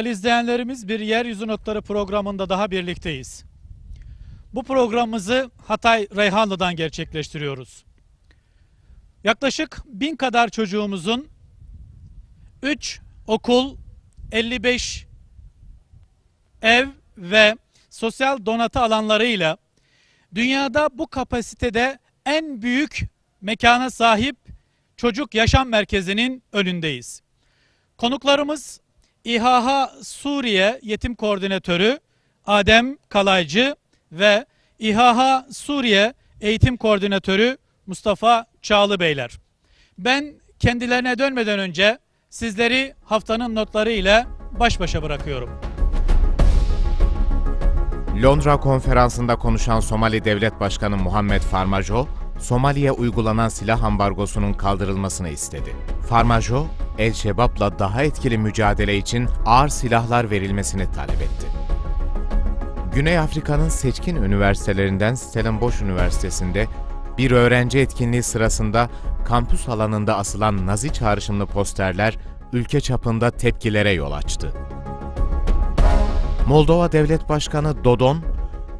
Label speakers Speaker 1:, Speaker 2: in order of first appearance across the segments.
Speaker 1: Değerli izleyenlerimiz bir Yeryüzü Notları programında daha birlikteyiz. Bu programımızı Hatay Reyhanlı'dan gerçekleştiriyoruz. Yaklaşık bin kadar çocuğumuzun 3 okul, 55 ev ve sosyal donatı alanlarıyla dünyada bu kapasitede en büyük mekana sahip çocuk yaşam merkezinin önündeyiz. Konuklarımız İHA Suriye Yetim Koordinatörü Adem Kalaycı ve İHA Suriye Eğitim Koordinatörü Mustafa Çağlı Beyler. Ben kendilerine dönmeden önce sizleri haftanın notları ile baş başa bırakıyorum.
Speaker 2: Londra konferansında konuşan Somali Devlet Başkanı Muhammed Farmajo, Somali'ye uygulanan silah ambargosunun kaldırılmasını istedi. Farmajo, El-Şebab'la daha etkili mücadele için ağır silahlar verilmesini talep etti. Güney Afrika'nın seçkin üniversitelerinden Stellenbosch Üniversitesi'nde bir öğrenci etkinliği sırasında kampüs alanında asılan Nazi çağrışımlı posterler ülke çapında tepkilere yol açtı. Moldova Devlet Başkanı Dodon,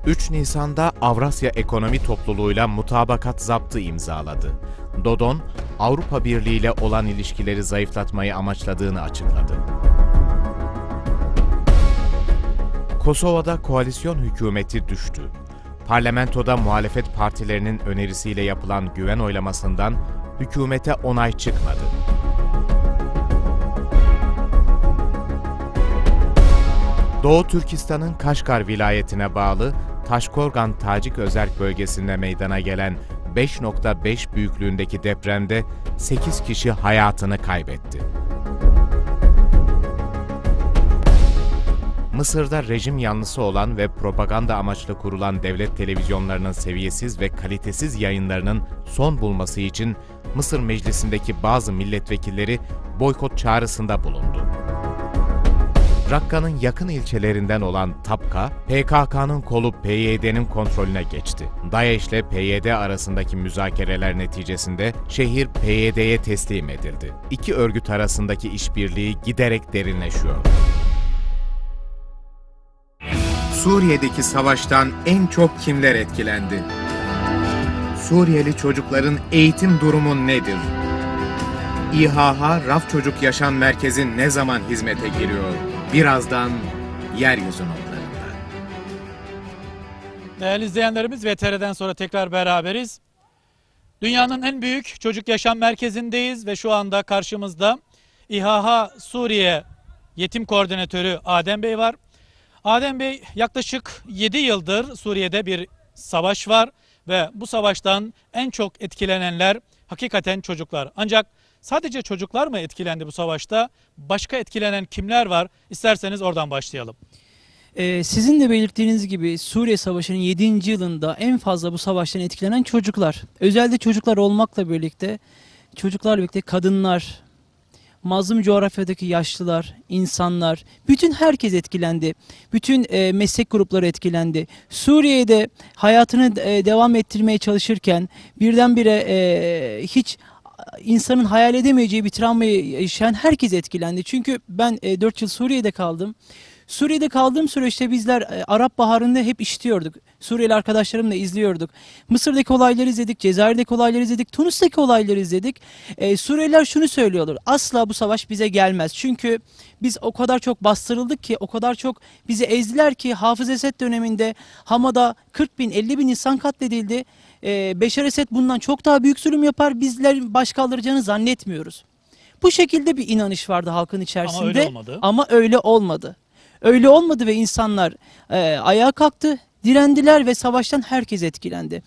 Speaker 2: 3 Nisan'da Avrasya Ekonomi Topluluğu'yla mutabakat zaptı imzaladı. Dodon, Avrupa Birliği ile olan ilişkileri zayıflatmayı amaçladığını açıkladı. Kosova'da koalisyon hükümeti düştü. Parlamentoda muhalefet partilerinin önerisiyle yapılan güven oylamasından hükümete onay çıkmadı. Doğu Türkistan'ın Kaşgar vilayetine bağlı Taşkorgan Tacik Özerk bölgesinde meydana gelen 5.5 büyüklüğündeki depremde 8 kişi hayatını kaybetti. Mısır'da rejim yanlısı olan ve propaganda amaçlı kurulan devlet televizyonlarının seviyesiz ve kalitesiz yayınlarının son bulması için Mısır Meclisi'ndeki bazı milletvekilleri boykot çağrısında bulundu. Rakka'nın yakın ilçelerinden olan Tapka, PKK'nın kolu PYD'nin kontrolüne geçti. DAEŞ ile PYD arasındaki müzakereler neticesinde şehir PYD'ye teslim edildi. İki örgüt arasındaki işbirliği giderek derinleşiyor. Suriye'deki savaştan en çok kimler etkilendi? Suriyeli çocukların eğitim durumu nedir? İHH Raf Çocuk Yaşam Merkezi ne zaman hizmete giriyor? Birazdan yeryüzü notlarında.
Speaker 1: Değerli izleyenlerimiz VTR'den sonra tekrar beraberiz. Dünyanın en büyük çocuk yaşam merkezindeyiz ve şu anda karşımızda İHA Suriye Yetim Koordinatörü Adem Bey var. Adem Bey yaklaşık 7 yıldır Suriye'de bir savaş var ve bu savaştan en çok etkilenenler hakikaten çocuklar. Ancak Sadece çocuklar mı etkilendi bu savaşta? Başka etkilenen
Speaker 3: kimler var?
Speaker 1: İsterseniz oradan başlayalım.
Speaker 3: Ee, sizin de belirttiğiniz gibi Suriye Savaşı'nın 7. yılında en fazla bu savaştan etkilenen çocuklar. Özellikle çocuklar olmakla birlikte çocuklarla birlikte kadınlar, mazlum coğrafyadaki yaşlılar, insanlar, bütün herkes etkilendi. Bütün e, meslek grupları etkilendi. Suriye'de hayatını e, devam ettirmeye çalışırken birdenbire e, hiç insanın hayal edemeyeceği bir travmayı yaşayan herkes etkilendi. Çünkü ben e, 4 yıl Suriye'de kaldım. Suriye'de kaldığım süreçte bizler e, Arap Baharı'nda hep işliyorduk. Suriyeli arkadaşlarımla izliyorduk. Mısır'daki olayları izledik, Cezayir'deki olayları izledik, Tunus'taki olayları izledik. E, Suriyeliler şunu söylüyorlar, asla bu savaş bize gelmez. Çünkü biz o kadar çok bastırıldık ki, o kadar çok bizi ezdiler ki Hafız Esed döneminde Hama'da 40 bin, 50 bin insan katledildi e, Beşar Esed bundan çok daha büyük zulüm yapar. Bizler baş kaldıracağını zannetmiyoruz. Bu şekilde bir inanış vardı halkın içerisinde. Ama öyle olmadı. Ama öyle olmadı. Öyle olmadı ve insanlar e, ayağa kalktı, direndiler ve savaştan herkes etkilendi.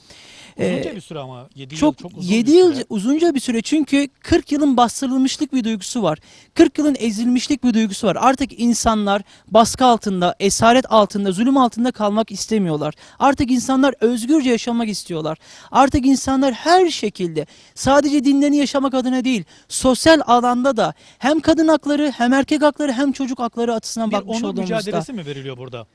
Speaker 3: Uzunca ee,
Speaker 1: bir süre ama 7 çok, yıl çok uzun 7 yıl süre.
Speaker 3: uzunca bir süre çünkü 40 yılın bastırılmışlık bir duygusu var. 40 yılın ezilmişlik bir duygusu var. Artık insanlar baskı altında, esaret altında, zulüm altında kalmak istemiyorlar. Artık insanlar özgürce yaşamak istiyorlar. Artık insanlar her şekilde sadece dinlerini yaşamak adına değil, sosyal alanda da hem kadın hakları, hem erkek hakları, hem çocuk hakları açısından bir bakmış onun olduğumuzda. Bir onun mücadelesi
Speaker 1: mi veriliyor burada?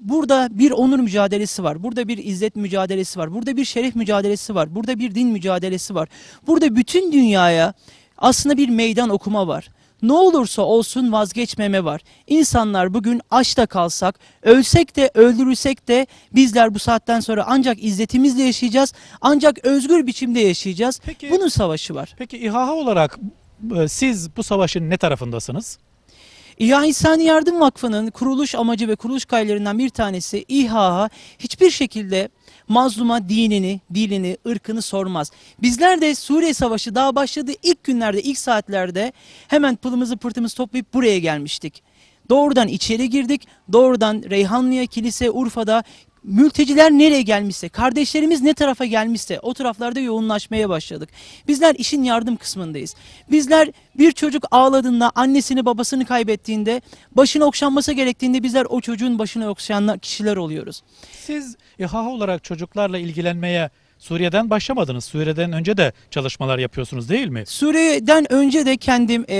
Speaker 3: Burada bir onur mücadelesi var. Burada bir izzet mücadelesi var. Burada bir şeref mücadelesi var. Burada bir din mücadelesi var. Burada bütün dünyaya aslında bir meydan okuma var. Ne olursa olsun vazgeçmeme var. İnsanlar bugün aç da kalsak, ölsek de öldürülsek de bizler bu saatten sonra ancak izzetimizle yaşayacağız. Ancak özgür biçimde yaşayacağız. Peki, Bunun savaşı var. Peki İHA olarak e, siz bu savaşın ne tarafındasınız? İHA İnsani Yardım Vakfı'nın kuruluş amacı ve kuruluş gayrelerinden bir tanesi İHA hiçbir şekilde mazluma dinini, dilini, ırkını sormaz. Bizler de Suriye Savaşı daha başladığı ilk günlerde, ilk saatlerde hemen pılımızı pırtımızı toplayıp buraya gelmiştik. Doğrudan içeri girdik. Doğrudan Reyhanlı'ya, kilise, Urfa'da mülteciler nereye gelmişse, kardeşlerimiz ne tarafa gelmişse o taraflarda yoğunlaşmaya başladık. Bizler işin yardım kısmındayız. Bizler bir çocuk ağladığında, annesini babasını kaybettiğinde, başına okşanması gerektiğinde bizler o çocuğun başını okşayan kişiler oluyoruz.
Speaker 1: Siz İHA olarak çocuklarla ilgilenmeye Suriye'den başlamadınız. Suriye'den önce de çalışmalar yapıyorsunuz değil mi?
Speaker 3: Suriye'den önce de kendim e,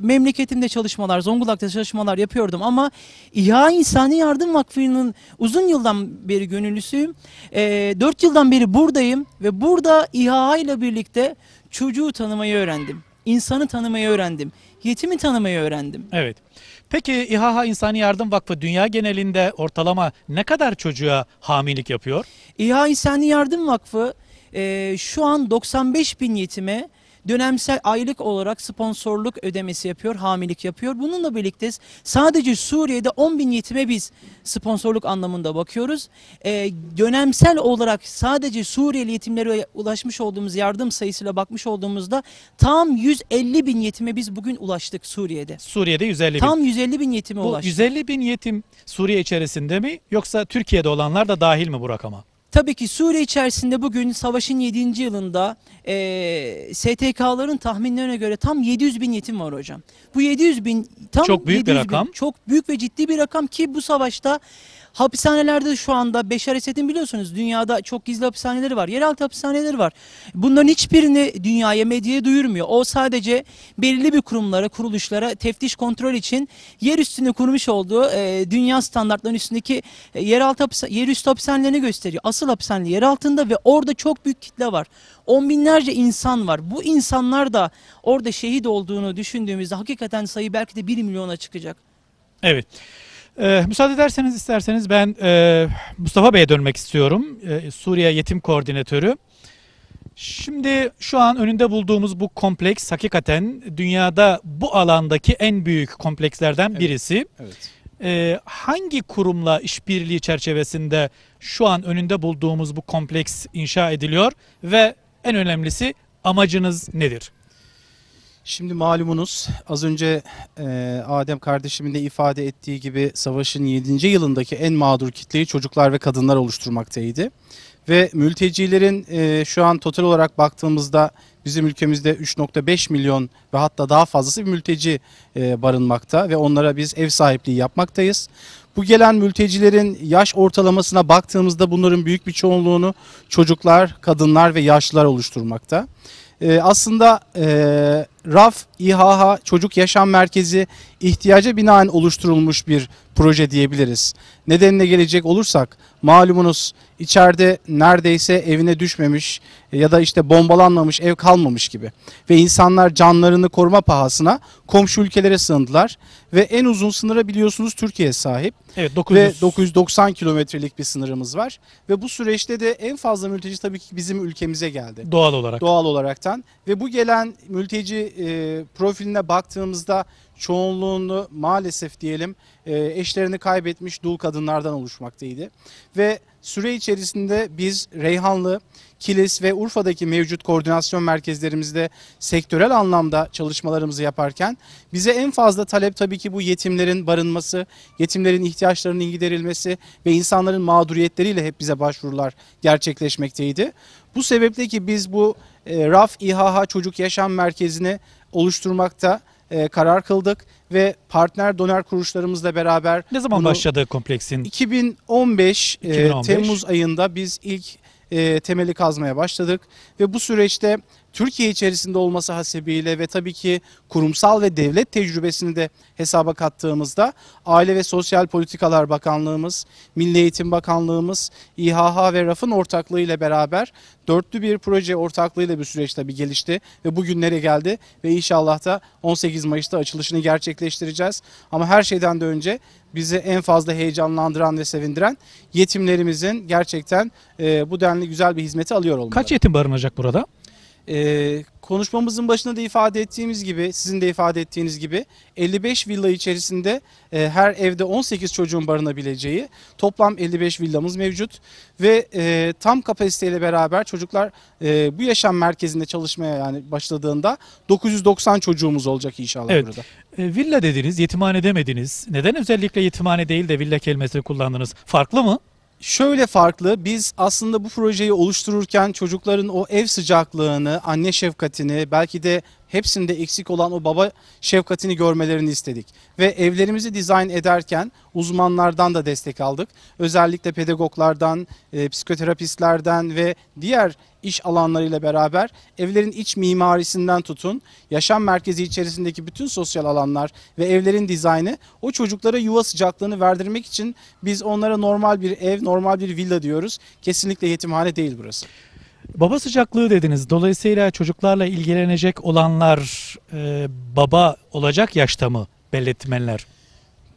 Speaker 3: memleketimde çalışmalar, Zonguldak'ta çalışmalar yapıyordum ama İHA İnsani Yardım Vakfı'nın uzun yıldan beri gönüllüsüyüm. E, 4 yıldan beri buradayım ve burada İHA ile birlikte çocuğu tanımayı öğrendim insanı tanımayı öğrendim. Yetimi tanımayı öğrendim.
Speaker 1: Evet. Peki İHA İnsani Yardım Vakfı dünya genelinde ortalama ne kadar çocuğa hamilik yapıyor?
Speaker 3: İHA İnsani Yardım Vakfı e, şu an 95 bin yetime dönemsel aylık olarak sponsorluk ödemesi yapıyor, hamilik yapıyor. Bununla birlikte sadece Suriye'de 10 bin yetime biz sponsorluk anlamında bakıyoruz. E, dönemsel olarak sadece Suriyeli yetimlere ulaşmış olduğumuz yardım sayısıyla bakmış olduğumuzda tam 150 bin yetime biz bugün ulaştık Suriye'de. Suriye'de 150 bin. Tam 150 bin yetime ulaştık. Bu
Speaker 1: 150 bin yetim Suriye içerisinde mi yoksa Türkiye'de olanlar da dahil mi bu rakama?
Speaker 3: Tabii ki Suriye içerisinde bugün savaşın 7. yılında e, STK'ların tahminlerine göre tam 700 bin yetim var hocam. Bu 700 bin tam çok büyük bir rakam. Bin, çok büyük ve ciddi bir rakam ki bu savaşta Hapishanelerde şu anda Beşar Esed'in biliyorsunuz dünyada çok gizli hapishaneleri var. Yeraltı hapishaneleri var. Bunların hiçbirini dünyaya, medyaya duyurmuyor. O sadece belirli bir kurumlara, kuruluşlara teftiş kontrol için yer üstünde kurmuş olduğu e, dünya standartlarının üstündeki e, yeraltı yer yerüstü hapishanelerini gösteriyor. Asıl hapishane yer altında ve orada çok büyük kitle var. On binlerce insan var. Bu insanlar da orada şehit olduğunu düşündüğümüzde hakikaten sayı belki de 1 milyona çıkacak.
Speaker 1: Evet. Ee, müsaade ederseniz isterseniz ben e, Mustafa Bey'e dönmek istiyorum. E, Suriye Yetim Koordinatörü. Şimdi şu an önünde bulduğumuz bu kompleks hakikaten dünyada bu alandaki en büyük komplekslerden birisi. Evet. evet. Ee, hangi kurumla işbirliği çerçevesinde şu an önünde bulduğumuz bu kompleks inşa ediliyor ve en önemlisi amacınız nedir? Şimdi malumunuz az önce e,
Speaker 4: Adem kardeşimin de ifade ettiği gibi savaşın 7. yılındaki en mağdur kitleyi çocuklar ve kadınlar oluşturmaktaydı. Ve mültecilerin e, şu an total olarak baktığımızda bizim ülkemizde 3.5 milyon ve hatta daha fazlası bir mülteci e, barınmakta ve onlara biz ev sahipliği yapmaktayız. Bu gelen mültecilerin yaş ortalamasına baktığımızda bunların büyük bir çoğunluğunu çocuklar, kadınlar ve yaşlılar oluşturmakta. aslında e, RAF, İHH, Çocuk Yaşam Merkezi ihtiyaca binaen oluşturulmuş bir proje diyebiliriz. Nedenine gelecek olursak malumunuz içeride neredeyse evine düşmemiş ya da işte bombalanmamış ev kalmamış gibi. Ve insanlar canlarını koruma pahasına komşu ülkelere sığındılar. Ve en uzun sınıra biliyorsunuz Türkiye sahip. Evet 900. Ve 990 kilometrelik bir sınırımız var. Ve bu süreçte de en fazla mülteci tabii ki bizim ülkemize geldi. Doğal olarak. Doğal olaraktan. Ve bu gelen mülteci e, profiline baktığımızda çoğunluğunu maalesef diyelim e, eşlerini kaybetmiş dul kadınlardan oluşmaktaydı. Ve süre içerisinde biz Reyhanlı, Kilis ve Urfa'daki mevcut koordinasyon merkezlerimizde sektörel anlamda çalışmalarımızı yaparken bize en fazla talep tabii ki bu yetimlerin barınması, yetimlerin ihtiyaçlarının giderilmesi ve insanların mağduriyetleriyle hep bize başvurular gerçekleşmekteydi. Bu sebeple ki biz bu e, RAF İHH Çocuk Yaşam Merkezi'ni oluşturmakta e, karar kıldık ve partner donör kuruluşlarımızla beraber Ne zaman başladı kompleksin? 2015, 2015. E, Temmuz ayında biz ilk temeli kazmaya başladık ve bu süreçte Türkiye içerisinde olması hasebiyle ve tabii ki kurumsal ve devlet tecrübesini de hesaba kattığımızda Aile ve Sosyal Politikalar Bakanlığımız, Milli Eğitim Bakanlığımız, İHH ve RAF'ın ortaklığıyla beraber dörtlü bir proje ortaklığıyla bir süreç tabii gelişti ve bugünlere geldi ve inşallah da 18 Mayıs'ta açılışını gerçekleştireceğiz. Ama her şeyden de önce bizi en fazla heyecanlandıran ve sevindiren yetimlerimizin gerçekten bu denli güzel bir hizmeti alıyor olmaları.
Speaker 1: Kaç yetim barınacak burada?
Speaker 4: Ee, konuşmamızın başında da ifade ettiğimiz gibi, sizin de ifade ettiğiniz gibi 55 villa içerisinde e, her evde 18 çocuğun barınabileceği toplam 55 villamız mevcut ve e, tam kapasiteyle beraber çocuklar e, bu yaşam merkezinde çalışmaya yani başladığında 990 çocuğumuz olacak inşallah evet. burada.
Speaker 1: E, villa dediniz, yetimhane demediniz. Neden özellikle yetimhane değil de villa kelimesini kullandınız? Farklı mı? Şöyle
Speaker 4: farklı biz aslında bu projeyi oluştururken çocukların o ev sıcaklığını, anne şefkatini belki de hepsinde eksik olan o baba şefkatini görmelerini istedik. Ve evlerimizi dizayn ederken uzmanlardan da destek aldık. Özellikle pedagoglardan, e, psikoterapistlerden ve diğer iş alanlarıyla beraber evlerin iç mimarisinden tutun, yaşam merkezi içerisindeki bütün sosyal alanlar ve evlerin dizaynı o çocuklara yuva sıcaklığını verdirmek için biz onlara normal bir ev, normal bir villa diyoruz. Kesinlikle yetimhane değil burası.
Speaker 1: Baba sıcaklığı dediniz. Dolayısıyla çocuklarla ilgilenecek olanlar e, baba olacak yaşta mı belletmenler?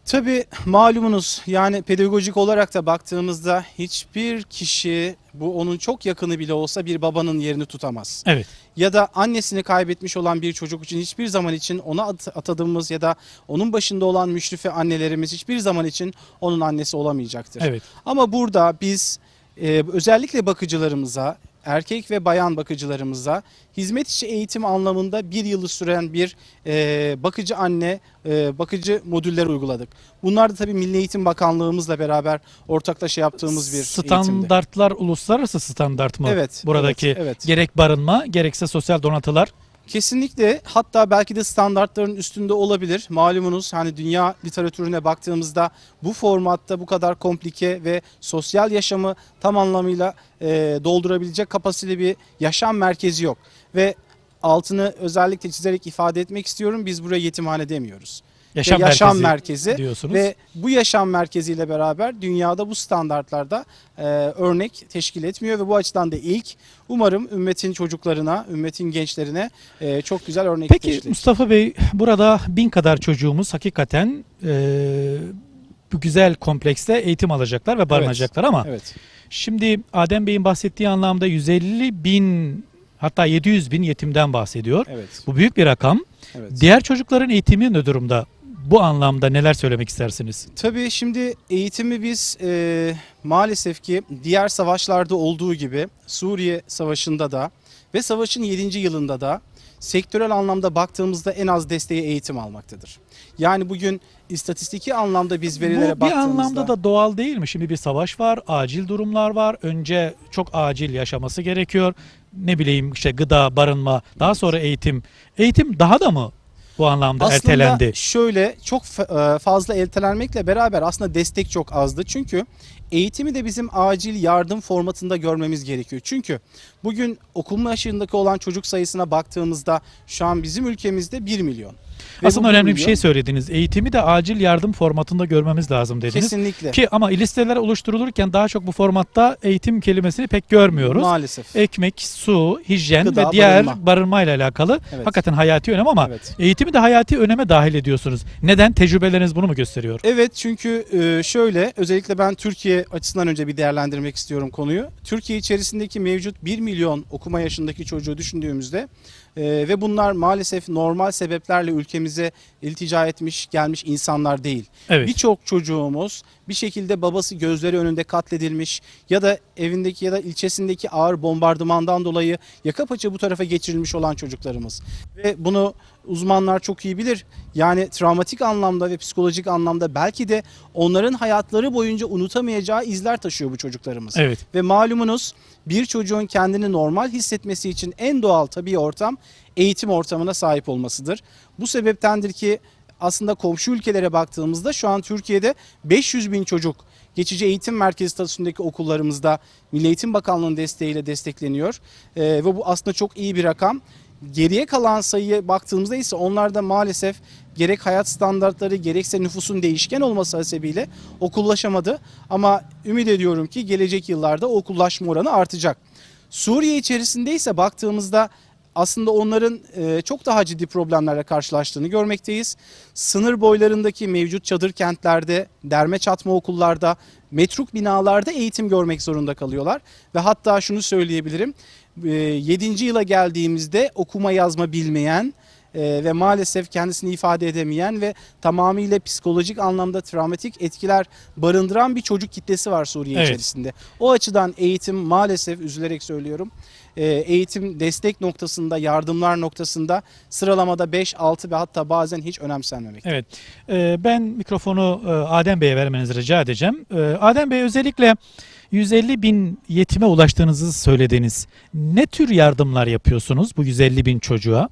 Speaker 4: Tabii malumunuz yani pedagogik olarak da baktığımızda hiçbir kişi bu onun çok yakını bile olsa bir babanın yerini tutamaz. Evet. Ya da annesini kaybetmiş olan bir çocuk için hiçbir zaman için ona atadığımız ya da onun başında olan müşrife annelerimiz hiçbir zaman için onun annesi olamayacaktır. Evet. Ama burada biz ee, özellikle bakıcılarımıza erkek ve bayan bakıcılarımıza hizmet içi eğitim anlamında bir yılı süren bir e, bakıcı anne, e, bakıcı modüller uyguladık. Bunlar da tabii Milli Eğitim Bakanlığımızla beraber ortaklaşa yaptığımız bir Standartlar
Speaker 1: eğitimdi. uluslararası standart mı? Evet. Buradaki evet, evet. gerek barınma gerekse sosyal donatılar
Speaker 4: Kesinlikle hatta belki de standartların üstünde olabilir. Malumunuz hani dünya literatürüne baktığımızda bu formatta bu kadar komplike ve sosyal yaşamı tam anlamıyla e, doldurabilecek kapasiteli bir yaşam merkezi yok. Ve altını özellikle çizerek ifade etmek istiyorum biz buraya yetimhane demiyoruz yaşam, ve yaşam merkezi, merkezi diyorsunuz. ve bu yaşam merkeziyle beraber dünyada bu standartlarda e, örnek teşkil etmiyor ve bu açıdan da ilk umarım ümmetin çocuklarına, ümmetin gençlerine e, çok güzel örnek Peki teşkil
Speaker 1: Mustafa Bey burada bin kadar çocuğumuz hakikaten e, bu güzel komplekste eğitim alacaklar ve barınacaklar evet. ama evet. şimdi Adem Bey'in bahsettiği anlamda 150 bin hatta 700 bin yetimden bahsediyor. Evet. Bu büyük bir rakam. Evet. Diğer çocukların eğitimi ne durumda? bu anlamda neler söylemek istersiniz?
Speaker 4: Tabii şimdi eğitimi biz e, maalesef ki diğer savaşlarda olduğu gibi Suriye Savaşı'nda da ve savaşın 7. yılında da sektörel anlamda baktığımızda en az desteği eğitim almaktadır. Yani bugün istatistiki anlamda biz verilere baktığımızda Bu bir
Speaker 1: baktığımızda... anlamda da doğal değil mi? Şimdi bir savaş var, acil durumlar var. Önce çok acil yaşaması gerekiyor. Ne bileyim işte gıda, barınma, daha sonra eğitim. Eğitim daha da mı bu anlamda aslında ertelendi.
Speaker 4: şöyle çok e, fazla ertelenmekle beraber aslında destek çok azdı. Çünkü eğitimi de bizim acil yardım formatında görmemiz gerekiyor. Çünkü bugün okul yaşındaki olan çocuk sayısına baktığımızda şu an bizim ülkemizde 1 milyon. Ve Aslında önemli bir şey
Speaker 1: söylediniz. Eğitimi de acil yardım formatında görmemiz lazım dediniz. Kesinlikle. Ki ama listeler oluşturulurken daha çok bu formatta eğitim kelimesini pek görmüyoruz. Maalesef. Ekmek, su, hijyen Gıda, ve diğer barınma. barınmayla alakalı evet. hakikaten hayati önem ama evet. eğitimi de hayati öneme dahil ediyorsunuz. Neden? Tecrübeleriniz bunu mu gösteriyor?
Speaker 4: Evet çünkü e, şöyle özellikle ben Türkiye açısından önce bir değerlendirmek istiyorum konuyu. Türkiye içerisindeki mevcut 1 milyon okuma yaşındaki çocuğu düşündüğümüzde ee, ve bunlar maalesef normal sebeplerle ülkemize iltica etmiş gelmiş insanlar değil. Evet. Birçok çocuğumuz bir şekilde babası gözleri önünde katledilmiş ya da evindeki ya da ilçesindeki ağır bombardımandan dolayı yaka paça bu tarafa geçirilmiş olan çocuklarımız. Ve bunu uzmanlar çok iyi bilir. Yani travmatik anlamda ve psikolojik anlamda belki de onların hayatları boyunca unutamayacağı izler taşıyor bu çocuklarımız. Evet. Ve malumunuz bir çocuğun kendini normal hissetmesi için en doğal tabii ortam eğitim ortamına sahip olmasıdır. Bu sebeptendir ki aslında komşu ülkelere baktığımızda şu an Türkiye'de 500 bin çocuk geçici eğitim merkezi statüsündeki okullarımızda Milli Eğitim Bakanlığı'nın desteğiyle destekleniyor. Ee, ve bu aslında çok iyi bir rakam. Geriye kalan sayıya baktığımızda ise onlar da maalesef gerek hayat standartları gerekse nüfusun değişken olması hasebiyle okullaşamadı. Ama ümit ediyorum ki gelecek yıllarda okullaşma oranı artacak. Suriye içerisinde ise baktığımızda aslında onların e, çok daha ciddi problemlerle karşılaştığını görmekteyiz. Sınır boylarındaki mevcut çadır kentlerde, derme çatma okullarda, metruk binalarda eğitim görmek zorunda kalıyorlar. Ve hatta şunu söyleyebilirim, e, ee, 7. yıla geldiğimizde okuma yazma bilmeyen e, ve maalesef kendisini ifade edemeyen ve tamamıyla psikolojik anlamda travmatik etkiler barındıran bir çocuk kitlesi var Suriye Evet. içerisinde. O açıdan eğitim maalesef üzülerek söylüyorum e, eğitim destek noktasında yardımlar noktasında sıralamada 5, 6 ve hatta bazen hiç önemsenmemek.
Speaker 1: Evet. Ee, ben mikrofonu e, Adem Bey'e vermenizi rica edeceğim. Ee, Adem Bey özellikle 150 bin yetime ulaştığınızı söylediniz. Ne tür yardımlar yapıyorsunuz bu 150 bin çocuğa?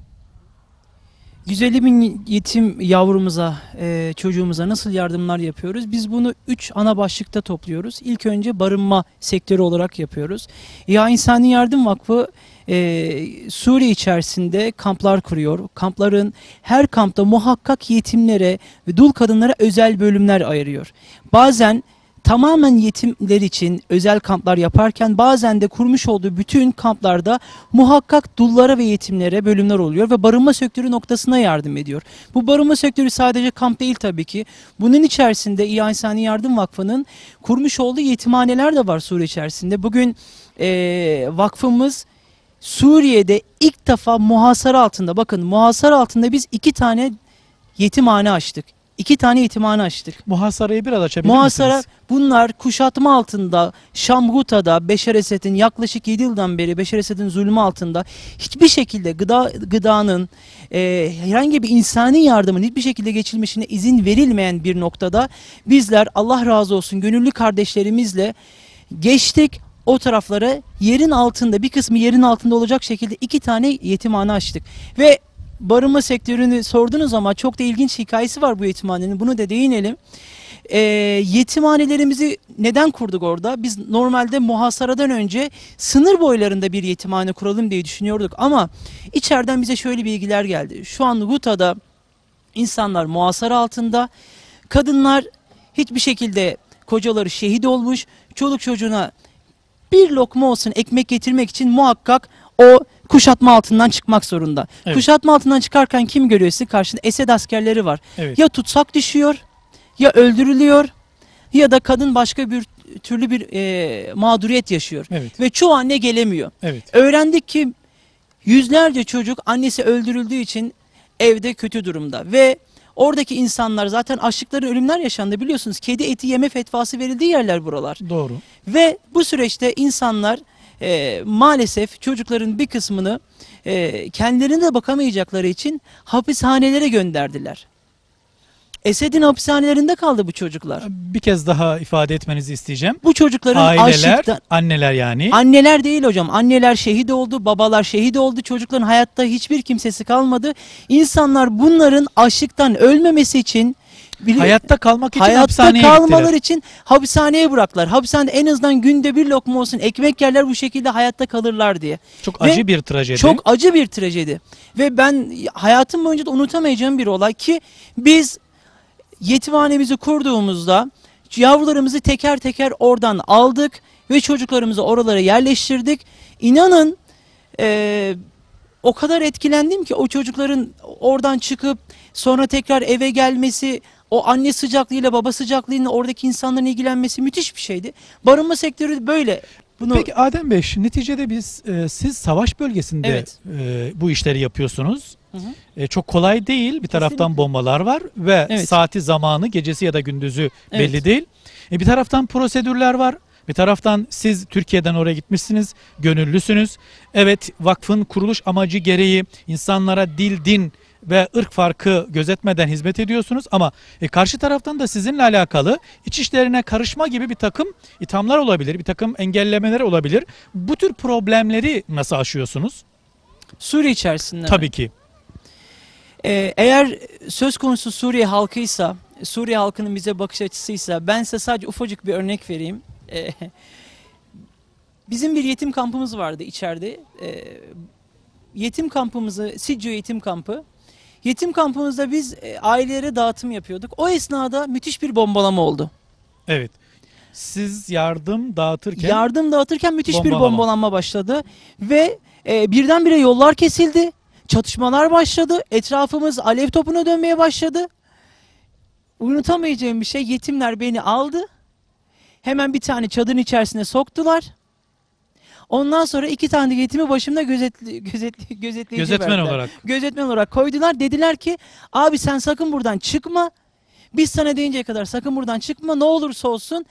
Speaker 3: 150 bin yetim yavrumuza, e, çocuğumuza nasıl yardımlar yapıyoruz? Biz bunu üç ana başlıkta topluyoruz. İlk önce barınma sektörü olarak yapıyoruz. Ya İnsani Yardım Vakfı e, Suriye içerisinde kamplar kuruyor. Kampların her kampta muhakkak yetimlere ve dul kadınlara özel bölümler ayırıyor. Bazen tamamen yetimler için özel kamplar yaparken bazen de kurmuş olduğu bütün kamplarda muhakkak dullara ve yetimlere bölümler oluyor ve barınma sektörü noktasına yardım ediyor. Bu barınma sektörü sadece kamp değil tabii ki. Bunun içerisinde İYA İnsani Yardım Vakfı'nın kurmuş olduğu yetimhaneler de var Suriye içerisinde. Bugün e, vakfımız Suriye'de ilk defa muhasara altında bakın muhasara altında biz iki tane yetimhane açtık iki tane yetimhane açtık. Muhasarayı biraz açabilir Muhasara misiniz? bunlar kuşatma altında Şamguta'da Beşer Esed'in yaklaşık 7 yıldan beri Beşer Esed'in zulmü altında hiçbir şekilde gıda gıdanın e, herhangi bir insani yardımın hiçbir şekilde geçilmesine izin verilmeyen bir noktada bizler Allah razı olsun gönüllü kardeşlerimizle geçtik o taraflara yerin altında bir kısmı yerin altında olacak şekilde iki tane yetimhane açtık. Ve barınma sektörünü sordunuz ama çok da ilginç hikayesi var bu yetimhanenin. Bunu da değinelim. E, yetimhanelerimizi neden kurduk orada? Biz normalde muhasaradan önce sınır boylarında bir yetimhane kuralım diye düşünüyorduk ama içeriden bize şöyle bilgiler geldi. Şu an Guta'da insanlar muhasara altında, kadınlar hiçbir şekilde kocaları şehit olmuş, çoluk çocuğuna bir lokma olsun ekmek getirmek için muhakkak o kuşatma altından çıkmak zorunda. Evet. Kuşatma altından çıkarken kim görüyor sizi? Karşında Esed askerleri var. Evet. Ya tutsak düşüyor, ya öldürülüyor, ya da kadın başka bir türlü bir e, mağduriyet yaşıyor. Evet. Ve çoğu anne gelemiyor. Evet. Öğrendik ki yüzlerce çocuk annesi öldürüldüğü için evde kötü durumda. Ve oradaki insanlar zaten açlıkların ölümler yaşandı biliyorsunuz. Kedi eti yeme fetvası verildiği yerler buralar. Doğru. Ve bu süreçte insanlar e, maalesef çocukların bir kısmını e, kendilerine de bakamayacakları için hapishanelere gönderdiler. Esed'in hapishanelerinde kaldı bu çocuklar.
Speaker 1: Bir kez daha ifade etmenizi isteyeceğim. Bu çocukların Aileler, aşıktan... anneler yani.
Speaker 3: Anneler değil hocam. Anneler şehit oldu, babalar şehit oldu. Çocukların hayatta hiçbir kimsesi kalmadı. İnsanlar bunların aşıktan ölmemesi için Bilir, hayatta kalmak için hayatta hapishaneye kalmaları gittiler. için hapishaneye bıraktılar. Hapishanede en azından günde bir lokma olsun ekmek yerler bu şekilde hayatta kalırlar diye. Çok Ve acı bir trajedi. Çok acı bir trajedi. Ve ben hayatım boyunca da unutamayacağım bir olay ki biz yetimhanemizi kurduğumuzda yavrularımızı teker teker oradan aldık ve çocuklarımızı oralara yerleştirdik. İnanın e, o kadar etkilendim ki o çocukların oradan çıkıp sonra tekrar eve gelmesi, o anne sıcaklığıyla baba sıcaklığıyla oradaki insanların ilgilenmesi müthiş bir şeydi. Barınma sektörü böyle.
Speaker 1: Bunu... Peki Adem Bey, neticede biz e, siz savaş bölgesinde evet. e, bu işleri yapıyorsunuz. Hı hı. E, çok kolay değil. Bir taraftan bombalar var ve evet. saati, zamanı, gecesi ya da gündüzü evet. belli değil. E, bir taraftan prosedürler var. Bir taraftan siz Türkiye'den oraya gitmişsiniz, gönüllüsünüz. Evet vakfın kuruluş amacı gereği insanlara dil, din ve ırk farkı gözetmeden hizmet ediyorsunuz ama e, karşı taraftan da sizinle alakalı iç işlerine karışma gibi bir takım ithamlar olabilir, bir takım engellemeler olabilir. Bu tür problemleri nasıl aşıyorsunuz? Suriye içerisinde
Speaker 3: Tabii mi? ki. Ee, eğer söz konusu Suriye halkıysa, Suriye halkının bize bakış açısıysa ben size sadece ufacık bir örnek vereyim. Ee, bizim bir yetim kampımız vardı içeride. Ee, yetim kampımızı, Sicco Yetim Kampı Yetim kampımızda biz e, ailelere dağıtım yapıyorduk. O esnada müthiş bir bombalama oldu. Evet. Siz yardım dağıtırken Yardım dağıtırken müthiş Bombalama. bir bombalanma başladı ve e, birdenbire yollar kesildi. Çatışmalar başladı. Etrafımız alev topuna dönmeye başladı. Unutamayacağım bir şey yetimler beni aldı. Hemen bir tane çadırın içerisine soktular. Ondan sonra iki tane yetimi başımda gözetli, gözetli, gözetleyici Gözetmen verdiler. olarak. Gözetmen olarak koydular. Dediler ki abi sen sakın buradan çıkma. Biz sana deyinceye kadar sakın buradan çıkma. Ne olursa olsun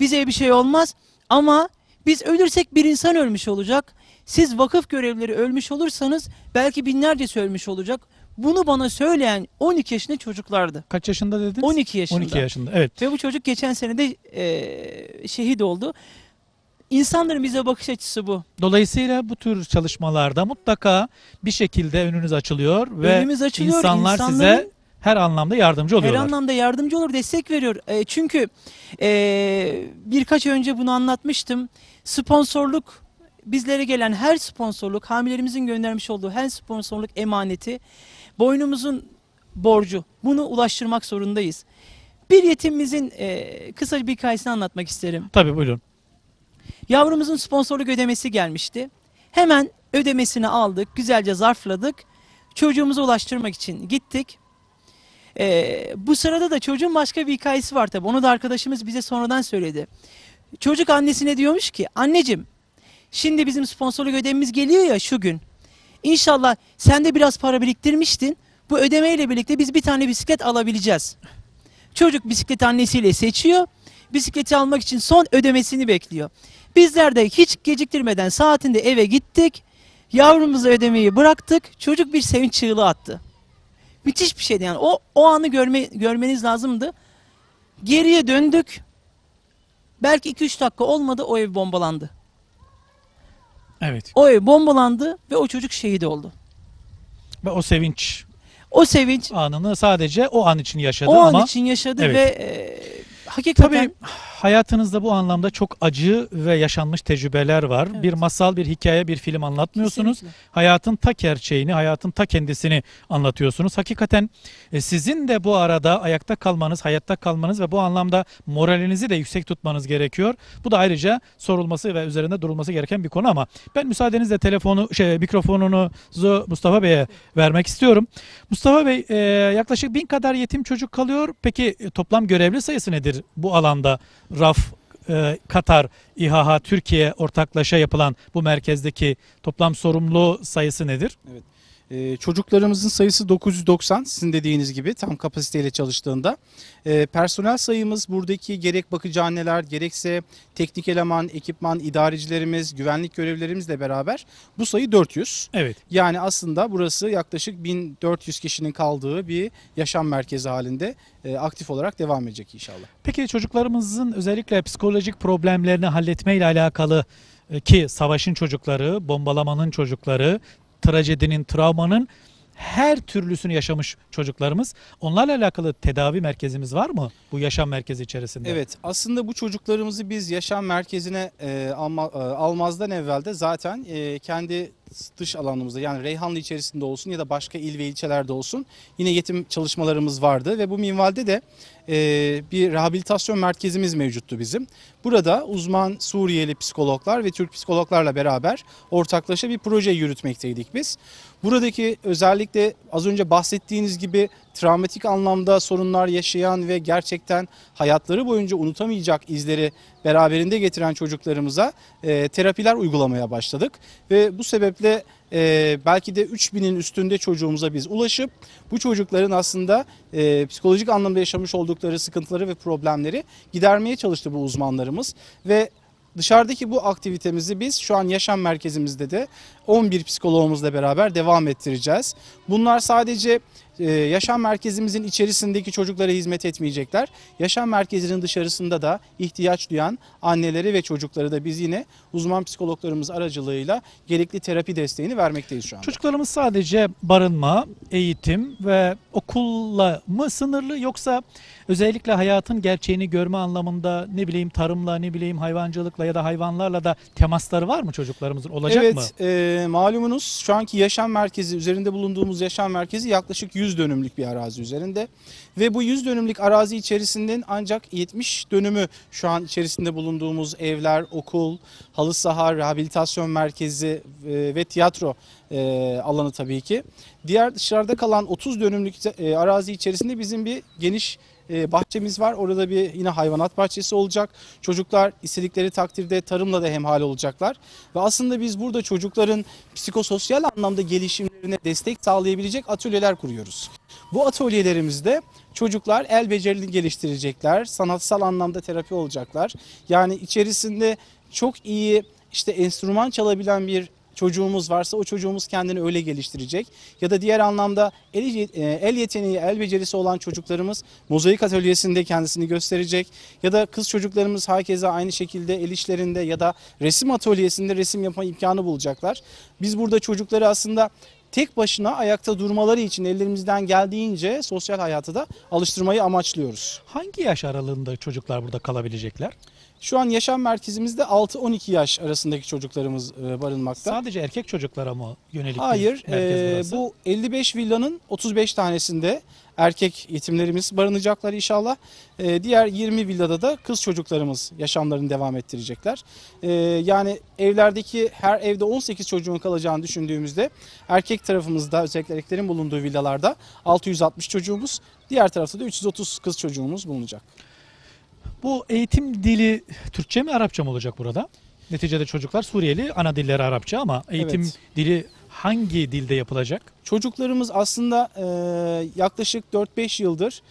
Speaker 3: bize bir şey olmaz. Ama biz ölürsek bir insan ölmüş olacak. Siz vakıf görevleri ölmüş olursanız belki binlerce şey ölmüş olacak. Bunu bana söyleyen 12 yaşında çocuklardı. Kaç yaşında dediniz? 12 yaşında. 12 yaşında evet. Ve bu çocuk geçen sene de e, şehit oldu. İnsanların bize bakış açısı bu.
Speaker 1: Dolayısıyla bu tür çalışmalarda mutlaka bir şekilde önünüz açılıyor ve Önümüz açılıyor. insanlar size her anlamda yardımcı oluyorlar. Her
Speaker 3: anlamda yardımcı olur, destek veriyor. E, çünkü e, birkaç önce bunu anlatmıştım. Sponsorluk, bizlere gelen her sponsorluk, hamilerimizin göndermiş olduğu her sponsorluk emaneti, boynumuzun borcu. Bunu ulaştırmak zorundayız. Bir yetimimizin e, kısa bir hikayesini anlatmak isterim. Tabii buyurun. Yavrumuzun sponsorluk ödemesi gelmişti. Hemen ödemesini aldık, güzelce zarfladık. Çocuğumuza ulaştırmak için gittik. Ee, bu sırada da çocuğun başka bir hikayesi var tabi. Onu da arkadaşımız bize sonradan söyledi. Çocuk annesine diyormuş ki, anneciğim şimdi bizim sponsorluk ödememiz geliyor ya şu gün. İnşallah sen de biraz para biriktirmiştin. Bu ödemeyle birlikte biz bir tane bisiklet alabileceğiz. Çocuk bisiklet annesiyle seçiyor. Bisikleti almak için son ödemesini bekliyor. Bizler de hiç geciktirmeden saatinde eve gittik. yavrumuzu ödemeyi bıraktık. Çocuk bir sevinç çığlığı attı. Müthiş bir şeydi yani. O, o anı görme, görmeniz lazımdı. Geriye döndük. Belki 2-3 dakika olmadı o ev bombalandı. Evet. O ev bombalandı ve o çocuk şehit oldu.
Speaker 1: Ve o sevinç. O sevinç. Anını sadece o an için yaşadı o ama. O an için yaşadı evet. ve
Speaker 3: e, hakikaten. Tabii
Speaker 1: hayatınızda bu anlamda çok acı ve yaşanmış tecrübeler var. Evet. Bir masal, bir hikaye, bir film anlatmıyorsunuz. Kesinlikle. Hayatın ta gerçeğini, hayatın ta kendisini anlatıyorsunuz. Hakikaten e, sizin de bu arada ayakta kalmanız, hayatta kalmanız ve bu anlamda moralinizi de yüksek tutmanız gerekiyor. Bu da ayrıca sorulması ve üzerinde durulması gereken bir konu ama ben müsaadenizle telefonu şey mikrofonunuzu Mustafa Bey'e vermek istiyorum. Mustafa Bey e, yaklaşık bin kadar yetim çocuk kalıyor. Peki e, toplam görevli sayısı nedir bu alanda? RAF, e, Katar, İHH, Türkiye ortaklaşa yapılan bu merkezdeki toplam sorumlu sayısı nedir? Evet. Ee, çocuklarımızın sayısı 990 sizin dediğiniz gibi tam kapasiteyle çalıştığında.
Speaker 4: Ee, personel sayımız buradaki gerek bakıcı anneler gerekse teknik eleman, ekipman, idarecilerimiz, güvenlik görevlerimizle beraber bu sayı 400. Evet. Yani aslında burası yaklaşık 1400 kişinin kaldığı bir yaşam merkezi halinde e, aktif olarak devam edecek inşallah.
Speaker 1: Peki çocuklarımızın özellikle psikolojik problemlerini halletmeyle alakalı e, ki savaşın çocukları, bombalamanın çocukları, trajedinin, travmanın her türlüsünü yaşamış çocuklarımız. Onlarla alakalı tedavi merkezimiz var mı bu yaşam merkezi içerisinde? Evet
Speaker 4: aslında bu çocuklarımızı biz yaşam merkezine e, alma, e, almazdan evvel de zaten e, kendi dış alanımızda yani Reyhanlı içerisinde olsun ya da başka il ve ilçelerde olsun yine yetim çalışmalarımız vardı ve bu minvalde de e, bir rehabilitasyon merkezimiz mevcuttu bizim. Burada uzman Suriyeli psikologlar ve Türk psikologlarla beraber ortaklaşa bir proje yürütmekteydik biz. Buradaki özellikle az önce bahsettiğiniz gibi travmatik anlamda sorunlar yaşayan ve gerçekten hayatları boyunca unutamayacak izleri beraberinde getiren çocuklarımıza e, terapiler uygulamaya başladık. Ve bu sebeple e, belki de 3000'in üstünde çocuğumuza biz ulaşıp bu çocukların aslında e, psikolojik anlamda yaşamış oldukları sıkıntıları ve problemleri gidermeye çalıştı bu uzmanlarımız. Ve Dışarıdaki bu aktivitemizi biz şu an yaşam merkezimizde de 11 psikologumuzla beraber devam ettireceğiz. Bunlar sadece e, yaşam merkezimizin içerisindeki çocuklara hizmet etmeyecekler. Yaşam merkezinin dışarısında da ihtiyaç duyan anneleri ve çocukları da biz yine uzman psikologlarımız aracılığıyla gerekli terapi desteğini vermekteyiz şu an.
Speaker 1: Çocuklarımız sadece barınma, eğitim ve okulla mı sınırlı yoksa Özellikle hayatın gerçeğini görme anlamında ne bileyim tarımla ne bileyim hayvancılıkla ya da hayvanlarla da temasları var mı çocuklarımızın? Olacak evet, mı?
Speaker 4: Evet malumunuz şu anki yaşam merkezi üzerinde bulunduğumuz yaşam merkezi yaklaşık 100 dönümlük bir arazi üzerinde. Ve bu 100 dönümlük arazi içerisinden ancak 70 dönümü şu an içerisinde bulunduğumuz evler, okul, halı saha, rehabilitasyon merkezi e, ve tiyatro e, alanı tabii ki. Diğer dışarıda kalan 30 dönümlük e, arazi içerisinde bizim bir geniş e, bahçemiz var. Orada bir yine hayvanat bahçesi olacak. Çocuklar istedikleri takdirde tarımla da hemhal olacaklar. Ve aslında biz burada çocukların psikososyal anlamda gelişimlerine destek sağlayabilecek atölyeler kuruyoruz. Bu atölyelerimizde çocuklar el becerilerini geliştirecekler, sanatsal anlamda terapi olacaklar. Yani içerisinde çok iyi işte enstrüman çalabilen bir çocuğumuz varsa o çocuğumuz kendini öyle geliştirecek. Ya da diğer anlamda el, e, el yeteneği, el becerisi olan çocuklarımız mozaik atölyesinde kendisini gösterecek. Ya da kız çocuklarımız herkese aynı şekilde el işlerinde ya da resim atölyesinde resim yapma imkanı bulacaklar. Biz burada çocukları aslında tek başına ayakta durmaları için ellerimizden geldiğince sosyal hayata da alıştırmayı amaçlıyoruz.
Speaker 1: Hangi yaş aralığında
Speaker 4: çocuklar burada kalabilecekler? Şu an yaşam merkezimizde 6-12 yaş arasındaki çocuklarımız e, barınmakta. Sadece erkek çocuklara mı yönelik Hayır, bir merkez e, burası? bu 55 villanın 35 tanesinde erkek yetimlerimiz barınacaklar inşallah. E, diğer 20 villada da kız çocuklarımız yaşamlarını devam ettirecekler. E, yani evlerdeki her evde 18 çocuğun kalacağını düşündüğümüzde erkek tarafımızda özellikle erkeklerin bulunduğu villalarda 660 çocuğumuz, diğer tarafta da 330 kız çocuğumuz
Speaker 1: bulunacak. Bu eğitim dili Türkçe mi Arapça mı olacak burada? Neticede çocuklar Suriyeli, ana dilleri Arapça ama eğitim Evet. dili hangi dilde yapılacak?
Speaker 4: Çocuklarımız aslında e, yaklaşık 4-5 yıldır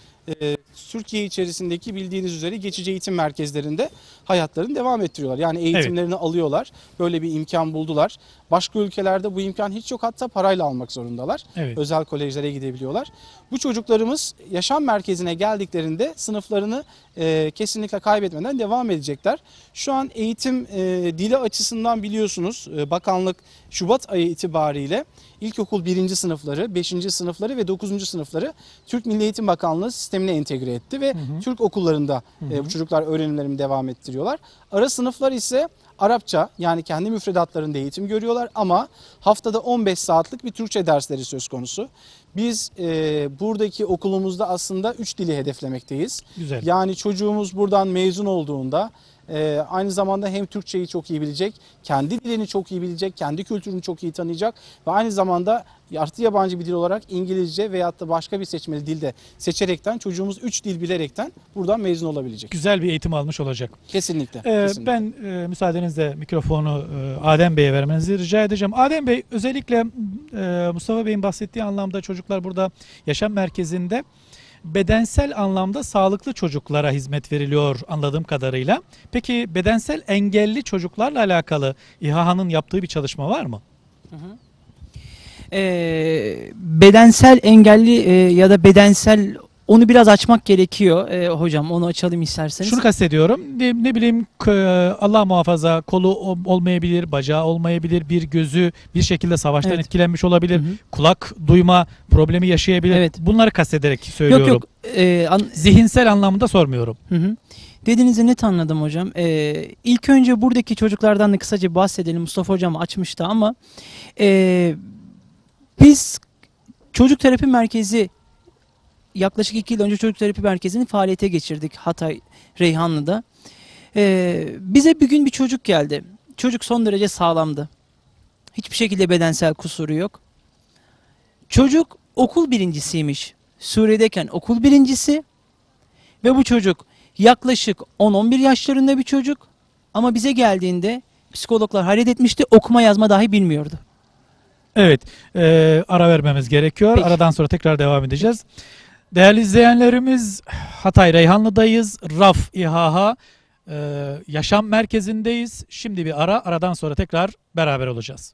Speaker 4: e, Türkiye içerisindeki bildiğiniz üzere geçici eğitim merkezlerinde hayatlarını devam ettiriyorlar. Yani eğitimlerini alıyorlar. Böyle bir imkan buldular. Başka ülkelerde bu imkan hiç yok hatta parayla almak zorundalar. Evet. Özel kolejlere gidebiliyorlar. Bu çocuklarımız yaşam merkezine geldiklerinde sınıflarını e, kesinlikle kaybetmeden devam edecekler. Şu an eğitim e, dili açısından biliyorsunuz e, bakanlık Şubat ayı itibariyle ilkokul 1. sınıfları, 5. sınıfları ve 9. sınıfları Türk Milli Eğitim Bakanlığı sistemine entegre etti ve hı hı. Türk okullarında hı e, hı. E, bu çocuklar öğrenimlerini devam ettiriyorlar. Ara sınıflar ise Arapça yani kendi müfredatlarında eğitim görüyorlar ama haftada 15 saatlik bir Türkçe dersleri söz konusu. Biz e, buradaki okulumuzda aslında 3 dili hedeflemekteyiz. Güzel. Yani çocuğumuz buradan mezun olduğunda e, aynı zamanda hem Türkçeyi çok iyi bilecek, kendi dilini çok iyi bilecek, kendi kültürünü çok iyi tanıyacak ve aynı zamanda artı yabancı bir dil olarak İngilizce veyahut da başka bir seçmeli dilde seçerekten çocuğumuz 3 dil bilerekten
Speaker 1: buradan mezun olabilecek. Güzel bir eğitim almış olacak. Kesinlikle. Ee, kesinlikle. Ben e, müsaadenizle mikrofonu e, Adem Bey'e vermenizi rica edeceğim. Adem Bey özellikle e, Mustafa Bey'in bahsettiği anlamda çocuklar burada yaşam merkezinde bedensel anlamda sağlıklı çocuklara hizmet veriliyor anladığım kadarıyla. Peki bedensel engelli çocuklarla alakalı İHA'nın yaptığı bir çalışma var mı? Hı hı
Speaker 3: e, bedensel engelli e, ya da bedensel onu biraz açmak gerekiyor e, hocam. Onu açalım isterseniz. Şunu
Speaker 1: kastediyorum. Ne, ne bileyim Allah muhafaza kolu olmayabilir, bacağı olmayabilir, bir gözü bir şekilde savaştan evet. etkilenmiş olabilir. Hı hı. Kulak duyma problemi yaşayabilir. Evet. Bunları kastederek söylüyorum. Yok yok. E, an... Zihinsel anlamda sormuyorum.
Speaker 3: Hı hı. Dediğinizi net anladım hocam. Ee, ilk önce buradaki çocuklardan da kısaca bahsedelim. Mustafa hocam açmıştı ama e, biz çocuk terapi merkezi yaklaşık iki yıl önce çocuk terapi merkezini faaliyete geçirdik Hatay Reyhanlı'da. Ee, bize bir gün bir çocuk geldi. Çocuk son derece sağlamdı. Hiçbir şekilde bedensel kusuru yok. Çocuk okul birincisiymiş. Suriye'deyken okul birincisi ve bu çocuk yaklaşık 10-11 yaşlarında bir çocuk ama bize geldiğinde psikologlar hayret etmişti okuma yazma dahi bilmiyordu.
Speaker 1: Evet, e, ara vermemiz gerekiyor. Peki. Aradan sonra tekrar devam edeceğiz. Peki. Değerli izleyenlerimiz Hatay Reyhanlı'dayız. RAF İHH e, Yaşam Merkezi'ndeyiz. Şimdi bir ara, aradan sonra tekrar beraber olacağız.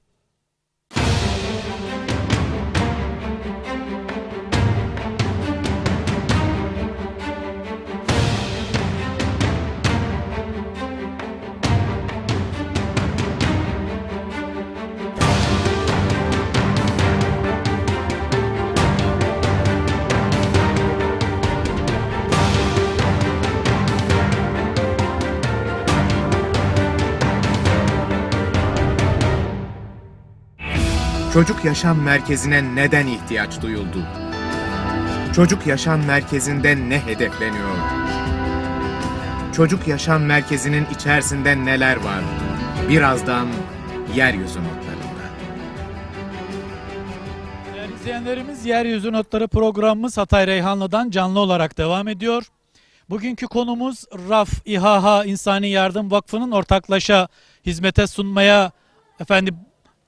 Speaker 2: Çocuk Yaşam Merkezi'ne neden ihtiyaç duyuldu? Çocuk Yaşam Merkezi'nde ne hedefleniyor? Çocuk Yaşam Merkezi'nin içerisinde neler var? Birazdan Yeryüzü Notları'nda.
Speaker 1: Değerli izleyenlerimiz Yeryüzü Notları programımız Hatay Reyhanlı'dan canlı olarak devam ediyor. Bugünkü konumuz RAF İHA İnsani Yardım Vakfı'nın ortaklaşa hizmete sunmaya efendim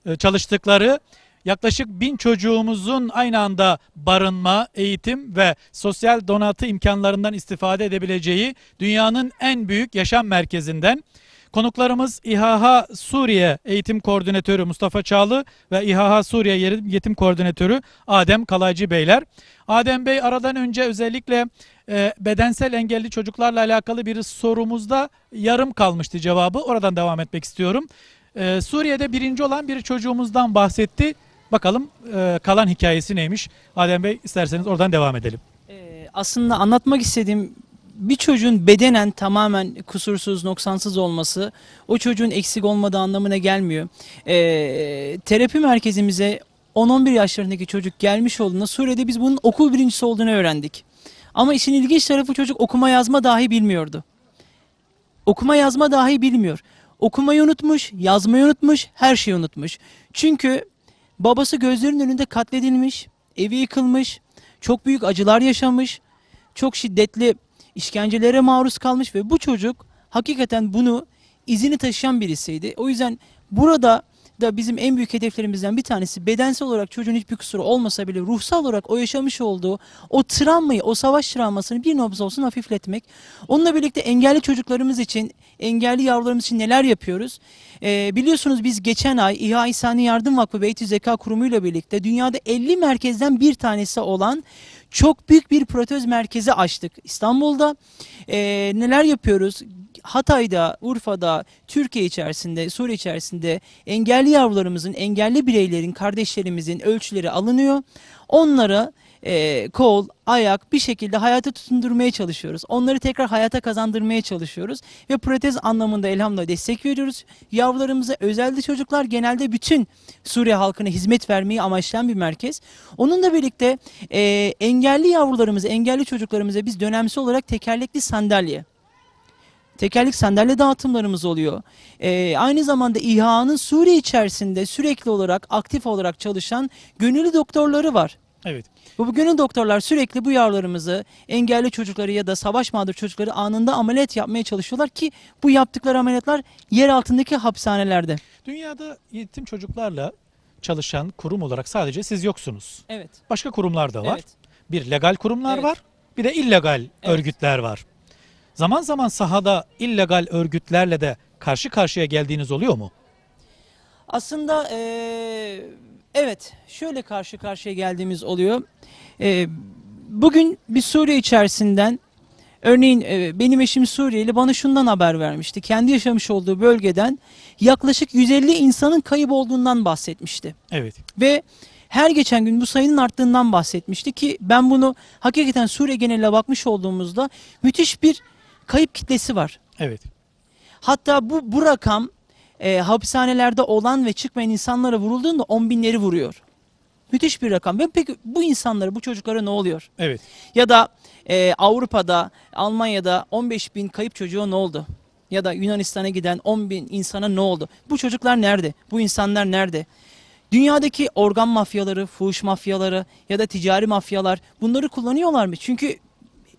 Speaker 1: e, çalıştıkları yaklaşık bin çocuğumuzun aynı anda barınma, eğitim ve sosyal donatı imkanlarından istifade edebileceği dünyanın en büyük yaşam merkezinden Konuklarımız İHH Suriye Eğitim Koordinatörü Mustafa Çağlı ve İHH Suriye Yetim Koordinatörü Adem Kalaycı Beyler. Adem Bey aradan önce özellikle e, bedensel engelli çocuklarla alakalı bir sorumuzda yarım kalmıştı cevabı. Oradan devam etmek istiyorum. Ee, Suriye'de birinci olan bir çocuğumuzdan bahsetti. Bakalım e, kalan hikayesi neymiş? Adem Bey isterseniz oradan devam edelim.
Speaker 3: Ee, aslında anlatmak istediğim bir çocuğun bedenen tamamen kusursuz, noksansız olması o çocuğun eksik olmadığı anlamına gelmiyor. Ee, terapi merkezimize 10-11 yaşlarındaki çocuk gelmiş olduğunda Suriye'de biz bunun okul birincisi olduğunu öğrendik. Ama işin ilginç tarafı çocuk okuma yazma dahi bilmiyordu. Okuma yazma dahi bilmiyor. Okumayı unutmuş, yazmayı unutmuş, her şeyi unutmuş. Çünkü babası gözlerinin önünde katledilmiş, evi yıkılmış, çok büyük acılar yaşamış, çok şiddetli işkencelere maruz kalmış ve bu çocuk hakikaten bunu izini taşıyan birisiydi. O yüzden burada da bizim en büyük hedeflerimizden bir tanesi bedensel olarak çocuğun hiçbir kusuru olmasa bile ruhsal olarak o yaşamış olduğu o travmayı, o savaş travmasını bir nabız olsun hafifletmek. Onunla birlikte engelli çocuklarımız için, engelli yavrularımız için neler yapıyoruz? Ee, biliyorsunuz biz geçen ay İHA İhsani Yardım Vakfı ve Eğitim Zeka Kurumu ile birlikte dünyada 50 merkezden bir tanesi olan çok büyük bir protez merkezi açtık İstanbul'da. Ee, neler yapıyoruz? Hatay'da, Urfa'da, Türkiye içerisinde, Suriye içerisinde engelli yavrularımızın, engelli bireylerin, kardeşlerimizin ölçüleri alınıyor. Onlara e, kol, ayak bir şekilde hayata tutundurmaya çalışıyoruz. Onları tekrar hayata kazandırmaya çalışıyoruz. Ve protez anlamında elhamdülillah destek veriyoruz. Yavrularımıza özelde çocuklar genelde bütün Suriye halkına hizmet vermeyi amaçlayan bir merkez. Onunla birlikte e, engelli yavrularımıza, engelli çocuklarımıza biz dönemsel olarak tekerlekli sandalye tekerlek sandalye dağıtımlarımız oluyor. E, aynı zamanda İHA'nın Suriye içerisinde sürekli olarak aktif olarak çalışan gönüllü doktorları var. Evet. Bu bugünün doktorlar sürekli bu yavrularımızı, engelli çocukları ya da savaş mağdur çocukları anında ameliyat yapmaya çalışıyorlar ki bu yaptıkları ameliyatlar yer altındaki hapishanelerde.
Speaker 1: Dünyada yetim çocuklarla çalışan kurum olarak sadece siz yoksunuz. Evet. Başka kurumlar da var. Evet. Bir legal kurumlar Evet. var, bir de illegal Evet. örgütler var zaman zaman sahada illegal örgütlerle de karşı karşıya geldiğiniz oluyor mu?
Speaker 3: Aslında ee, evet şöyle karşı karşıya geldiğimiz oluyor. E, bugün bir Suriye içerisinden örneğin e, benim eşim Suriyeli bana şundan haber vermişti. Kendi yaşamış olduğu bölgeden yaklaşık 150 insanın kayıp olduğundan bahsetmişti. Evet. Ve her geçen gün bu sayının arttığından bahsetmişti ki ben bunu hakikaten Suriye geneline bakmış olduğumuzda müthiş bir kayıp kitlesi var. Evet. Hatta bu, bu rakam e, hapishanelerde olan ve çıkmayan insanlara vurulduğunda on binleri vuruyor. Müthiş bir rakam. peki bu insanlara, bu çocuklara ne oluyor? Evet. Ya da e, Avrupa'da, Almanya'da 15 bin kayıp çocuğu ne oldu? Ya da Yunanistan'a giden 10 bin insana ne oldu? Bu çocuklar nerede? Bu insanlar nerede? Dünyadaki organ mafyaları, fuhuş mafyaları ya da ticari mafyalar bunları kullanıyorlar mı? Çünkü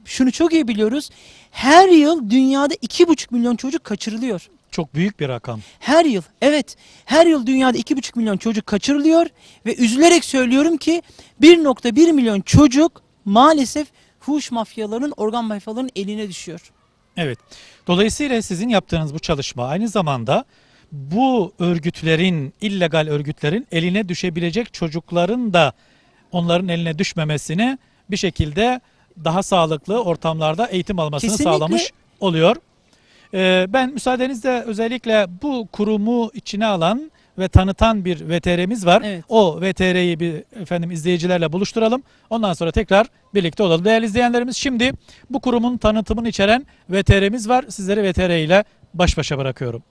Speaker 3: şunu çok iyi biliyoruz. Her yıl dünyada 2,5 milyon çocuk kaçırılıyor. Çok büyük bir rakam. Her yıl evet her yıl dünyada 2,5 milyon çocuk kaçırılıyor ve üzülerek söylüyorum ki 1,1 milyon çocuk maalesef fuhuş mafyalarının organ mafyalarının eline düşüyor.
Speaker 1: Evet dolayısıyla sizin yaptığınız bu çalışma aynı zamanda bu örgütlerin illegal örgütlerin eline düşebilecek çocukların da onların eline düşmemesini bir şekilde daha sağlıklı ortamlarda eğitim almasını Kesinlikle. sağlamış oluyor. Ee, ben müsaadenizle özellikle bu kurumu içine alan ve tanıtan bir VTR'miz var. Evet. O VTR'yi bir efendim izleyicilerle buluşturalım. Ondan sonra tekrar birlikte olalım. Değerli izleyenlerimiz şimdi bu kurumun tanıtımını içeren VTR'miz var. Sizleri VTR ile baş başa bırakıyorum.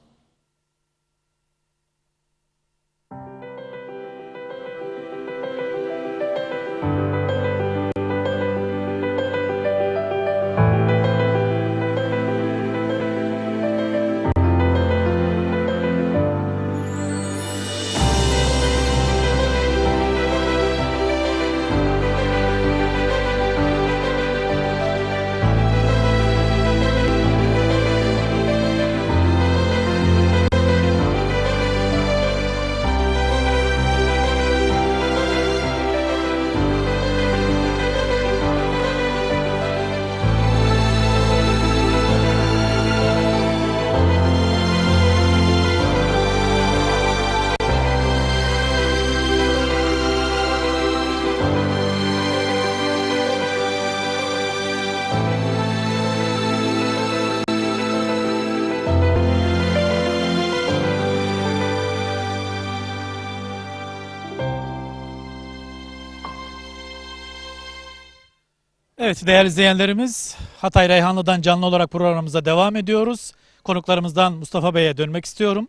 Speaker 1: Evet değerli izleyenlerimiz Hatay Reyhanlı'dan canlı olarak programımıza devam ediyoruz. Konuklarımızdan Mustafa Bey'e dönmek istiyorum.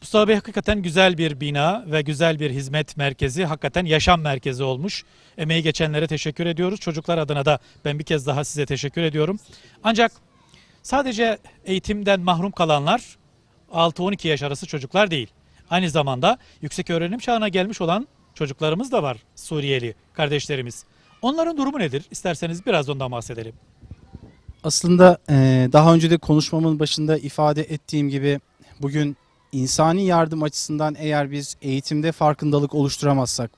Speaker 1: Mustafa Bey hakikaten güzel bir bina ve güzel bir hizmet merkezi, hakikaten yaşam merkezi olmuş. Emeği geçenlere teşekkür ediyoruz. Çocuklar adına da ben bir kez daha size teşekkür ediyorum. Ancak sadece eğitimden mahrum kalanlar 6-12 yaş arası çocuklar değil. Aynı zamanda yüksek öğrenim çağına gelmiş olan çocuklarımız da var Suriyeli kardeşlerimiz. Onların durumu nedir? İsterseniz biraz ondan bahsedelim.
Speaker 4: Aslında e, daha önce de konuşmamın başında ifade ettiğim gibi bugün insani yardım açısından eğer biz eğitimde farkındalık oluşturamazsak,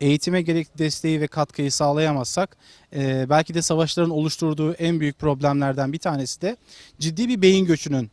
Speaker 4: eğitime gerekli desteği ve katkıyı sağlayamazsak e, belki de savaşların oluşturduğu en büyük problemlerden bir tanesi de ciddi bir beyin göçünün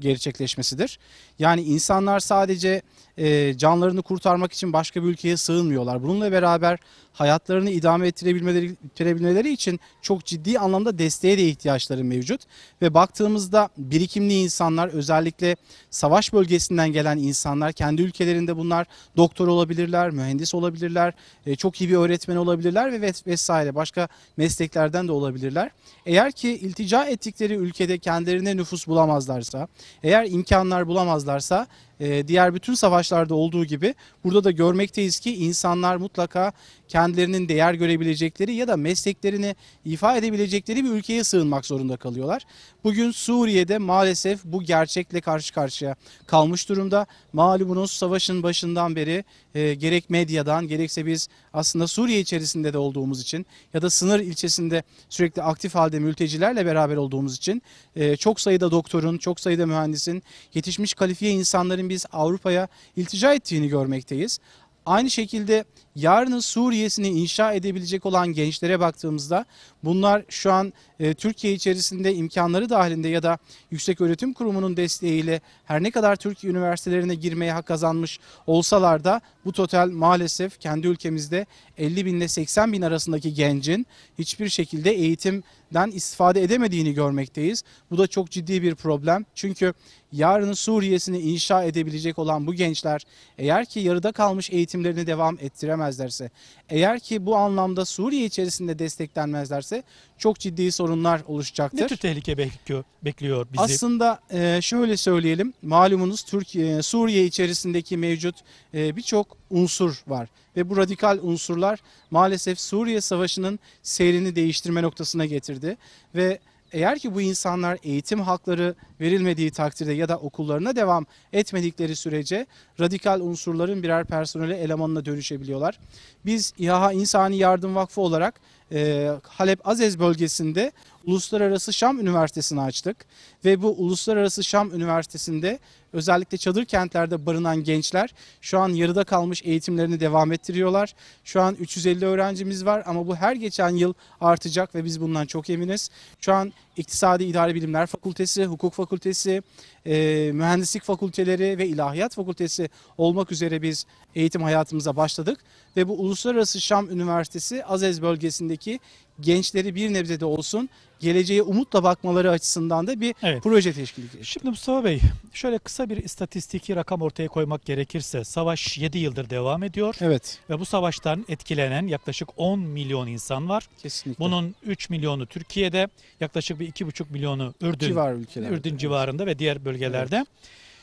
Speaker 4: gerçekleşmesidir. Yani insanlar sadece e, canlarını kurtarmak için başka bir ülkeye sığınmıyorlar. Bununla beraber hayatlarını idame ettirebilmeleri, ettirebilmeleri için çok ciddi anlamda desteğe de ihtiyaçları mevcut. Ve baktığımızda birikimli insanlar özellikle savaş bölgesinden gelen insanlar kendi ülkelerinde bunlar doktor olabilirler, mühendis olabilirler, e, çok iyi bir öğretmen olabilirler ve vesaire başka mesleklerden de olabilirler. Eğer ki iltica ettikleri ülkede kendilerine nüfus bulamazlarsa, eğer imkanlar bulamazlarsa ee, diğer bütün savaşlarda olduğu gibi burada da görmekteyiz ki insanlar mutlaka kendilerinin değer görebilecekleri ya da mesleklerini ifade edebilecekleri bir ülkeye sığınmak zorunda kalıyorlar. Bugün Suriye'de maalesef bu gerçekle karşı karşıya kalmış durumda. Malumunuz savaşın başından beri e, gerek medyadan gerekse biz aslında Suriye içerisinde de olduğumuz için ya da sınır ilçesinde sürekli aktif halde mültecilerle beraber olduğumuz için e, çok sayıda doktorun, çok sayıda mühendisin, yetişmiş kalifiye insanların biz Avrupa'ya iltica ettiğini görmekteyiz. Aynı şekilde yarının Suriye'sini inşa edebilecek olan gençlere baktığımızda bunlar şu an e, Türkiye içerisinde imkanları dahilinde ya da Yüksek Öğretim Kurumu'nun desteğiyle her ne kadar Türkiye üniversitelerine girmeye hak kazanmış olsalar da bu total maalesef kendi ülkemizde 50 bin ile 80 bin arasındaki gencin hiçbir şekilde eğitimden istifade edemediğini görmekteyiz. Bu da çok ciddi bir problem. Çünkü yarının Suriye'sini inşa edebilecek olan bu gençler eğer ki yarıda kalmış eğitimlerini devam ettiremez desteklemezlerse, eğer ki bu anlamda Suriye içerisinde desteklenmezlerse çok ciddi sorunlar oluşacaktır. Ne tür
Speaker 1: tehlike bekliyor, bekliyor bizi? Aslında
Speaker 4: e, şöyle söyleyelim, malumunuz Türkiye, Suriye içerisindeki mevcut e, birçok unsur var ve bu radikal unsurlar maalesef Suriye Savaşı'nın seyrini değiştirme noktasına getirdi ve eğer ki bu insanlar eğitim hakları verilmediği takdirde ya da okullarına devam etmedikleri sürece radikal unsurların birer personeli elemanına dönüşebiliyorlar. Biz İHA İnsani Yardım Vakfı olarak e, Halep Azez bölgesinde Uluslararası Şam Üniversitesi'ni açtık ve bu Uluslararası Şam Üniversitesi'nde Özellikle çadır kentlerde barınan gençler şu an yarıda kalmış eğitimlerini devam ettiriyorlar. Şu an 350 öğrencimiz var ama bu her geçen yıl artacak ve biz bundan çok eminiz. Şu an İktisadi İdari Bilimler Fakültesi, Hukuk Fakültesi, e, mühendislik fakülteleri ve ilahiyat fakültesi olmak üzere biz eğitim hayatımıza başladık. Ve bu Uluslararası Şam Üniversitesi Azez bölgesindeki gençleri bir nebze de olsun geleceğe umutla bakmaları
Speaker 1: açısından da bir evet. proje teşkil ediyor. Şimdi Mustafa Bey şöyle kısa bir istatistiki rakam ortaya koymak gerekirse savaş 7 yıldır devam ediyor. Evet. Ve bu savaştan etkilenen yaklaşık 10 milyon insan var. Kesinlikle. Bunun 3 milyonu Türkiye'de yaklaşık bir 2,5 milyonu Ürdün, Civar ülkelerde. Ürdün evet. civarında ve diğer bölgelerde bölgelerde. Evet.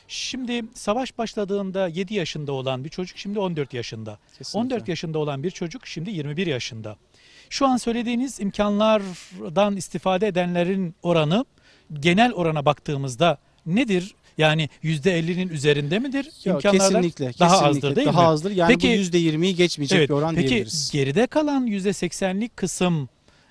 Speaker 1: Şimdi savaş başladığında 7 yaşında olan bir çocuk şimdi 14 yaşında. Kesinlikle. 14 yaşında olan bir çocuk şimdi 21 yaşında. Şu an söylediğiniz imkanlardan istifade edenlerin oranı genel orana baktığımızda nedir? Yani %50'nin üzerinde midir? Ya, İmkanlar kesinlikle, kesinlikle daha azdır değil daha mi? azdır. Yani peki, bu %20'yi geçmeyecek evet, bir oran peki, diyebiliriz. Peki geride kalan %80'lik kısım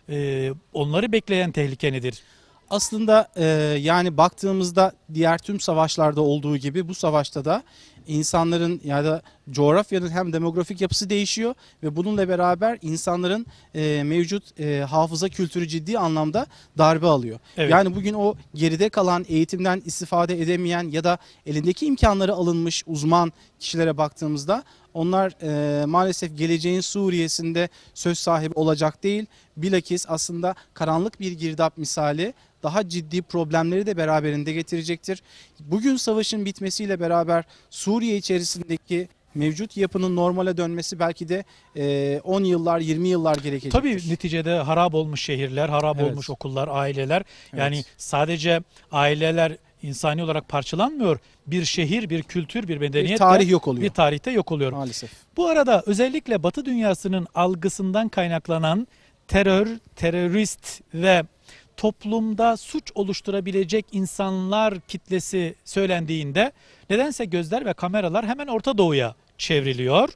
Speaker 1: e, onları bekleyen tehlike nedir? aslında
Speaker 4: e, yani baktığımızda
Speaker 1: diğer tüm savaşlarda olduğu gibi bu savaşta da
Speaker 4: insanların ya da coğrafyanın hem demografik yapısı değişiyor ve bununla beraber insanların e, mevcut e, hafıza kültürü ciddi anlamda darbe alıyor. Evet. Yani bugün o geride kalan eğitimden istifade edemeyen ya da elindeki imkanları alınmış uzman kişilere baktığımızda onlar e, maalesef geleceğin Suriye'sinde söz sahibi olacak değil. Bilakis aslında karanlık bir girdap misali daha ciddi problemleri de beraberinde getirecektir. Bugün savaşın bitmesiyle beraber Suriye içerisindeki mevcut yapının normale dönmesi belki de e, 10 yıllar 20
Speaker 1: yıllar gerekecek. Tabii neticede harap olmuş şehirler, harap evet. olmuş okullar, aileler. Evet. Yani sadece aileler insani olarak parçalanmıyor. Bir şehir, bir kültür, bir medeniyet bir tarih yok oluyor. Bir tarihte yok oluyor. Maalesef. Bu arada özellikle Batı dünyasının algısından kaynaklanan terör, terörist ve toplumda suç oluşturabilecek insanlar kitlesi söylendiğinde nedense gözler ve kameralar hemen Orta Doğu'ya çevriliyor.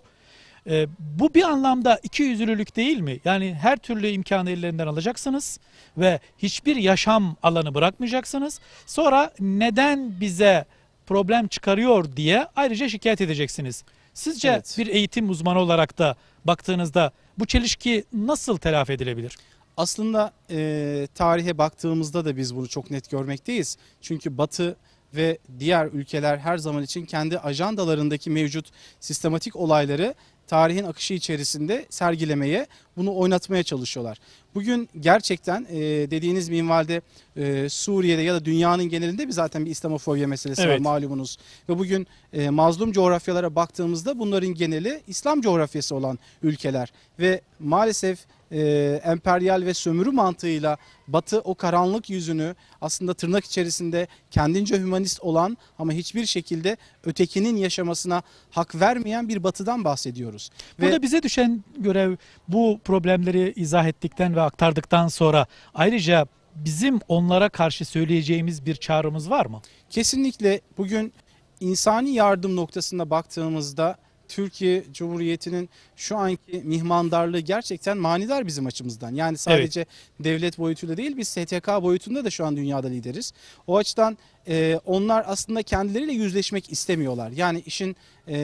Speaker 1: E, bu bir anlamda iki yüzlülük değil mi? Yani her türlü imkanı ellerinden alacaksınız ve hiçbir yaşam alanı bırakmayacaksınız. Sonra neden bize problem çıkarıyor diye ayrıca şikayet edeceksiniz. Sizce evet. bir eğitim uzmanı olarak da baktığınızda bu çelişki nasıl telafi edilebilir?
Speaker 4: Aslında e, tarihe baktığımızda da biz bunu çok net görmekteyiz. Çünkü Batı ve diğer ülkeler her zaman için kendi ajandalarındaki mevcut sistematik olayları tarihin akışı içerisinde sergilemeye, bunu oynatmaya çalışıyorlar. Bugün gerçekten e, dediğiniz minvalde e, Suriye'de ya da dünyanın genelinde bir zaten bir İslamofobya meselesi evet. var malumunuz. Ve bugün e, mazlum coğrafyalara baktığımızda bunların geneli İslam coğrafyası olan ülkeler ve maalesef e, emperyal ve sömürü mantığıyla Batı o karanlık yüzünü aslında tırnak içerisinde kendince hümanist olan ama hiçbir şekilde ötekinin yaşamasına
Speaker 1: hak vermeyen bir Batı'dan bahsediyoruz. Burada ve, bize düşen görev bu problemleri izah ettikten ve aktardıktan sonra ayrıca bizim onlara karşı söyleyeceğimiz bir çağrımız var mı? Kesinlikle bugün insani yardım noktasında
Speaker 4: baktığımızda Türkiye Cumhuriyeti'nin şu anki mihmandarlığı gerçekten manidar bizim açımızdan. Yani sadece evet. devlet boyutuyla değil biz STK boyutunda da şu an dünyada lideriz. O açıdan e, onlar aslında kendileriyle yüzleşmek istemiyorlar. Yani işin e,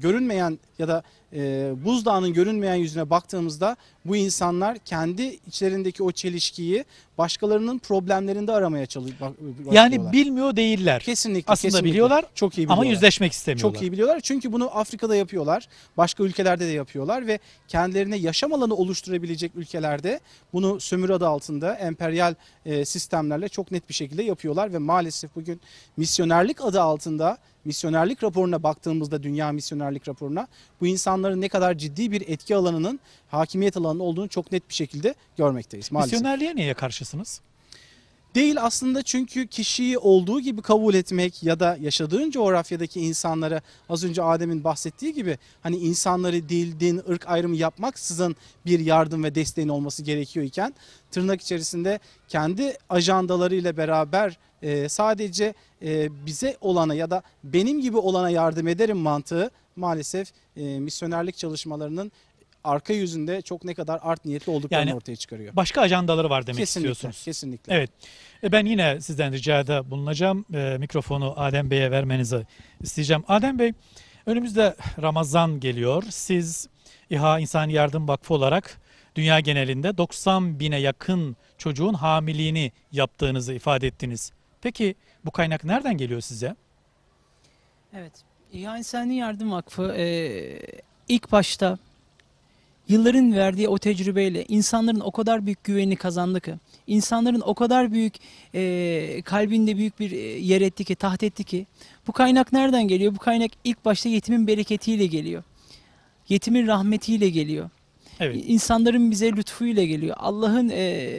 Speaker 4: görünmeyen ya da e, buzdağının görünmeyen yüzüne baktığımızda bu insanlar kendi içlerindeki o çelişkiyi başkalarının problemlerinde aramaya çalışıyorlar. Yani
Speaker 1: bilmiyor değiller. Kesinlikle. Aslında kesinlikle. biliyorlar çok iyi biliyorlar. ama yüzleşmek istemiyorlar. Çok iyi
Speaker 4: biliyorlar çünkü bunu Afrika'da yapıyorlar, başka ülkelerde de yapıyorlar ve kendilerine yaşam alanı oluşturabilecek ülkelerde bunu sömürü adı altında emperyal e, sistemlerle çok net bir şekilde yapıyorlar ve maalesef bugün misyonerlik adı altında misyonerlik raporuna baktığımızda dünya misyonerlik raporuna bu insanların ne kadar ciddi bir etki alanının hakimiyet alanının olduğunu çok net bir şekilde görmekteyiz maalesef.
Speaker 1: Misyonerliğe niye karşısınız?
Speaker 4: Değil aslında çünkü kişiyi olduğu gibi kabul etmek ya da yaşadığın coğrafyadaki insanlara az önce Adem'in bahsettiği gibi hani insanları dil, din, ırk ayrımı yapmaksızın bir yardım ve desteğin olması gerekiyor iken tırnak içerisinde kendi ajandalarıyla beraber e, sadece e, bize olana ya da benim gibi olana yardım ederim mantığı maalesef e, misyonerlik çalışmalarının arka yüzünde çok ne kadar art niyetli olduklarını Yani ortaya çıkarıyor. Başka ajandaları var demek kesinlikle, istiyorsunuz. kesinlikle.
Speaker 1: Evet. E, ben yine sizden ricada bulunacağım. E, mikrofonu Adem Bey'e vermenizi isteyeceğim. Adem Bey, önümüzde Ramazan geliyor. Siz İHA İnsan Yardım Vakfı olarak dünya genelinde 90 bine yakın çocuğun hamiliğini yaptığınızı ifade ettiniz. Peki
Speaker 3: bu kaynak nereden geliyor size? Evet. İHA İnsani Yardım Vakfı e, ilk başta yılların verdiği o tecrübeyle insanların o kadar büyük güvenini kazandı ki, insanların o kadar büyük e, kalbinde büyük bir e, yer etti ki, taht etti ki. Bu kaynak nereden geliyor? Bu kaynak ilk başta yetimin bereketiyle geliyor. Yetimin rahmetiyle geliyor. Evet. İnsanların bize lütfuyla geliyor. Allah'ın e,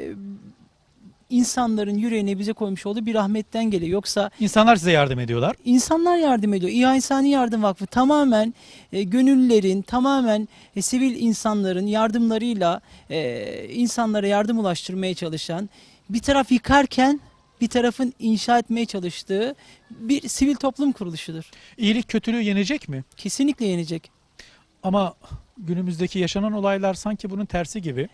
Speaker 3: insanların yüreğine bize koymuş olduğu bir rahmetten geliyor. Yoksa
Speaker 1: insanlar size yardım ediyorlar.
Speaker 3: İnsanlar yardım ediyor. İhaisani Yardım Vakfı tamamen e, gönüllülerin, tamamen e, sivil insanların yardımlarıyla e, insanlara yardım ulaştırmaya çalışan, bir taraf yıkarken bir tarafın inşa etmeye çalıştığı bir sivil toplum kuruluşudur. İyilik kötülüğü yenecek
Speaker 1: mi? Kesinlikle yenecek. Ama günümüzdeki yaşanan olaylar sanki bunun tersi gibi.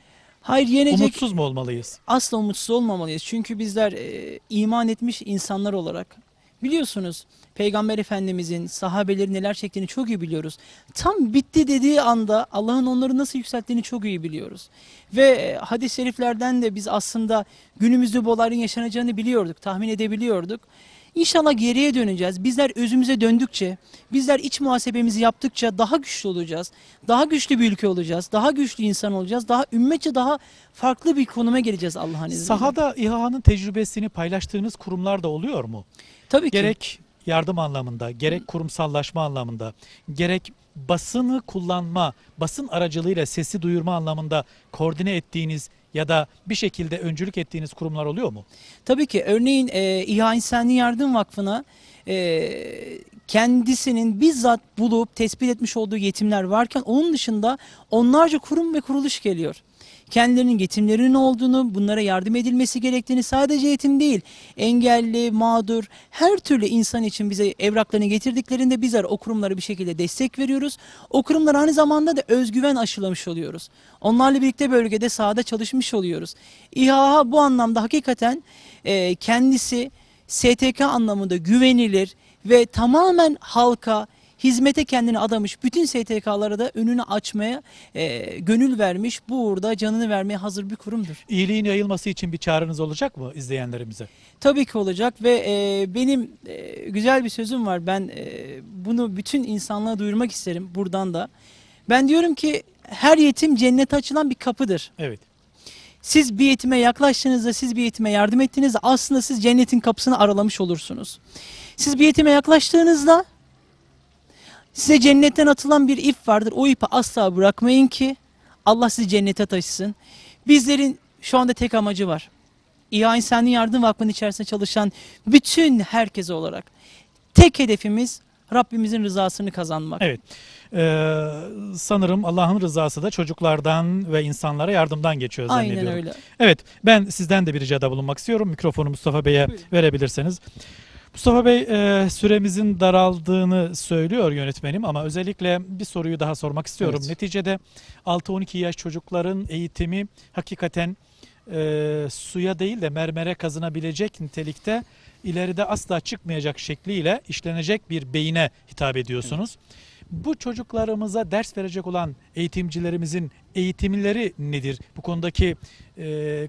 Speaker 1: Hayır yenecek. Umutsuz mu olmalıyız?
Speaker 3: Asla umutsuz olmamalıyız. Çünkü bizler e, iman etmiş insanlar olarak biliyorsunuz Peygamber Efendimizin sahabeleri neler çektiğini çok iyi biliyoruz. Tam bitti dediği anda Allah'ın onları nasıl yükselttiğini çok iyi biliyoruz. Ve e, hadis-i şeriflerden de biz aslında günümüzde bu olayların yaşanacağını biliyorduk, tahmin edebiliyorduk. İnşallah geriye döneceğiz. Bizler özümüze döndükçe, bizler iç muhasebemizi yaptıkça daha güçlü olacağız. Daha güçlü bir ülke olacağız. Daha güçlü insan olacağız. Daha ümmetçe daha farklı bir konuma geleceğiz Allah'ın izniyle. Sahada İHA'nın tecrübesini paylaştığınız
Speaker 1: kurumlar da oluyor mu?
Speaker 2: Tabii ki. Gerek
Speaker 1: yardım anlamında, gerek kurumsallaşma anlamında, gerek basını kullanma, basın aracılığıyla sesi duyurma anlamında koordine ettiğiniz ya da bir şekilde öncülük ettiğiniz kurumlar oluyor mu?
Speaker 3: Tabii ki. Örneğin e, İHA İnsani Yardım Vakfı'na e, kendisinin bizzat bulup tespit etmiş olduğu yetimler varken onun dışında onlarca kurum ve kuruluş geliyor kendilerinin yetimlerinin olduğunu, bunlara yardım edilmesi gerektiğini sadece yetim değil, engelli, mağdur, her türlü insan için bize evraklarını getirdiklerinde bizler o kurumlara bir şekilde destek veriyoruz. O kurumlara aynı zamanda da özgüven aşılamış oluyoruz. Onlarla birlikte bölgede sahada çalışmış oluyoruz. İHA bu anlamda hakikaten e, kendisi STK anlamında güvenilir ve tamamen halka, hizmete kendini adamış bütün STK'lara da önünü açmaya e, gönül vermiş, bu uğurda canını vermeye hazır bir kurumdur.
Speaker 1: İyiliğin yayılması için bir çağrınız olacak mı izleyenlerimize?
Speaker 3: Tabii ki olacak ve e, benim e, güzel bir sözüm var. Ben e, bunu bütün insanlığa duyurmak isterim buradan da. Ben diyorum ki her yetim cennete açılan bir kapıdır. Evet. Siz bir yetime yaklaştığınızda, siz bir yetime yardım ettiğinizde aslında siz cennetin kapısını aralamış olursunuz. Siz bir yetime yaklaştığınızda Size cennetten atılan bir ip vardır. O ipi asla bırakmayın ki Allah sizi cennete taşısın. Bizlerin şu anda tek amacı var. İHA İnsani Yardım Vakfı'nın içerisinde çalışan bütün herkese olarak tek hedefimiz Rabbimizin rızasını
Speaker 1: kazanmak. Evet. Ee, sanırım Allah'ın rızası da çocuklardan ve insanlara yardımdan geçiyor zannediyorum. Aynen öyle. Evet. Ben sizden de bir ricada bulunmak istiyorum. Mikrofonu Mustafa Bey'e verebilirseniz. Mustafa Bey e, süremizin daraldığını söylüyor yönetmenim ama özellikle bir soruyu daha sormak istiyorum. Evet. Neticede 6-12 yaş çocukların eğitimi hakikaten e, suya değil de mermere kazınabilecek nitelikte ileride asla çıkmayacak şekliyle işlenecek bir beyine hitap ediyorsunuz. Evet. Bu çocuklarımıza ders verecek olan eğitimcilerimizin eğitimleri nedir? Bu konudaki e,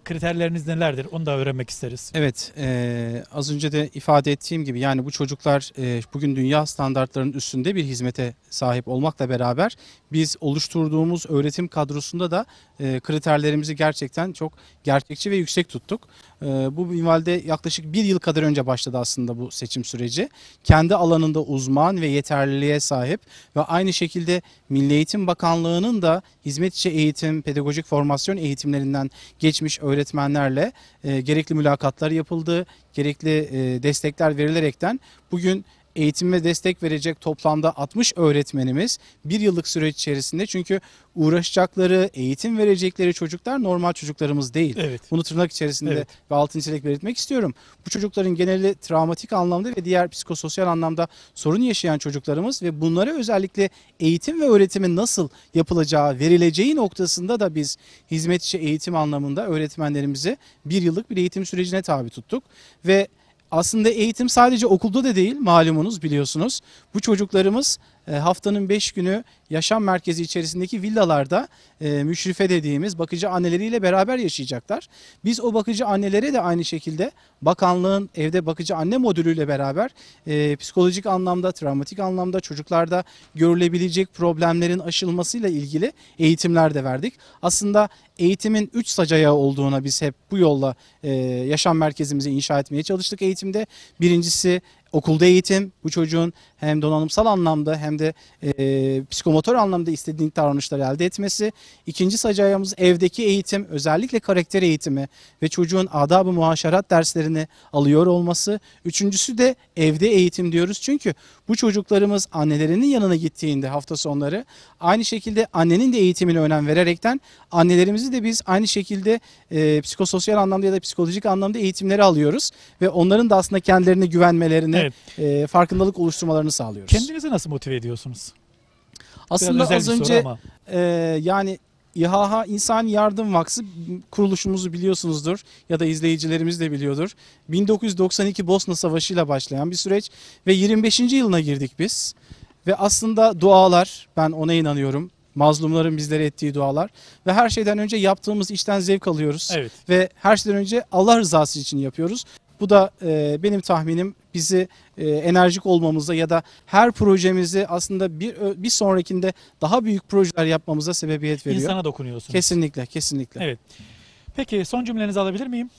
Speaker 1: kriterleriniz nelerdir? Onu da öğrenmek isteriz. Evet, e,
Speaker 4: az önce de ifade ettiğim gibi yani bu çocuklar e, bugün dünya standartlarının üstünde bir hizmete sahip olmakla beraber biz oluşturduğumuz öğretim kadrosunda da e, kriterlerimizi gerçekten çok gerçekçi ve yüksek tuttuk. E, bu minvalde yaklaşık bir yıl kadar önce başladı aslında bu seçim süreci. Kendi alanında uzman ve yeterliliğe sahip ve aynı şekilde Milli Eğitim Bakanlığı'nın da hizmetçi eğitim, pedagojik formasyon eğitimlerinden geçmiş öğretmenlerle e, gerekli mülakatlar yapıldı, gerekli e, destekler verilerekten bugün eğitime destek verecek toplamda 60 öğretmenimiz bir yıllık süreç içerisinde çünkü uğraşacakları, eğitim verecekleri çocuklar normal çocuklarımız değil. Evet. Bunu tırnak içerisinde evet. ve altın çizerek belirtmek istiyorum. Bu çocukların geneli travmatik anlamda ve diğer psikososyal anlamda sorun yaşayan çocuklarımız ve bunlara özellikle eğitim ve öğretimin nasıl yapılacağı, verileceği noktasında da biz hizmetçi eğitim anlamında öğretmenlerimizi bir yıllık bir eğitim sürecine tabi tuttuk ve aslında eğitim sadece okulda da değil malumunuz biliyorsunuz. Bu çocuklarımız e, haftanın 5 günü yaşam merkezi içerisindeki villalarda e, müşrife dediğimiz bakıcı anneleriyle beraber yaşayacaklar. Biz o bakıcı annelere de aynı şekilde bakanlığın evde bakıcı anne modülüyle beraber e, psikolojik anlamda, travmatik anlamda çocuklarda görülebilecek problemlerin aşılmasıyla ilgili eğitimler de verdik. Aslında eğitimin üç sacaya olduğuna biz hep bu yolla yaşam merkezimizi inşa etmeye çalıştık eğitimde. Birincisi okulda eğitim bu çocuğun hem donanımsal anlamda hem de e, psikomotor anlamda istediğin davranışları elde etmesi. İkinci sacayamız evdeki eğitim özellikle karakter eğitimi ve çocuğun adab-ı muhaşerat derslerini alıyor olması. Üçüncüsü de evde eğitim diyoruz çünkü bu çocuklarımız annelerinin yanına gittiğinde hafta sonları aynı şekilde annenin de eğitimine önem vererekten annelerimizi de biz aynı şekilde e, psikososyal anlamda ya da psikolojik anlamda eğitimleri alıyoruz ve onların da aslında kendilerine güvenmelerini evet e, farkındalık oluşturmalarını sağlıyoruz.
Speaker 1: Kendinizi nasıl motive ediyorsunuz?
Speaker 4: Aslında az önce e, yani İHA İnsan Yardım Vakfı kuruluşumuzu biliyorsunuzdur ya da izleyicilerimiz de biliyordur. 1992 Bosna Savaşı ile başlayan bir süreç ve 25. yılına girdik biz. Ve aslında dualar ben ona inanıyorum. Mazlumların bizlere ettiği dualar ve her şeyden önce yaptığımız işten zevk alıyoruz evet. ve her şeyden önce Allah rızası için yapıyoruz. Bu da e, benim tahminim bizi e, enerjik olmamıza ya da her projemizi aslında bir bir sonrakinde daha büyük projeler yapmamıza sebebiyet veriyor. İnsana dokunuyorsunuz. Kesinlikle, kesinlikle. Evet. Peki
Speaker 1: son cümlenizi alabilir miyim?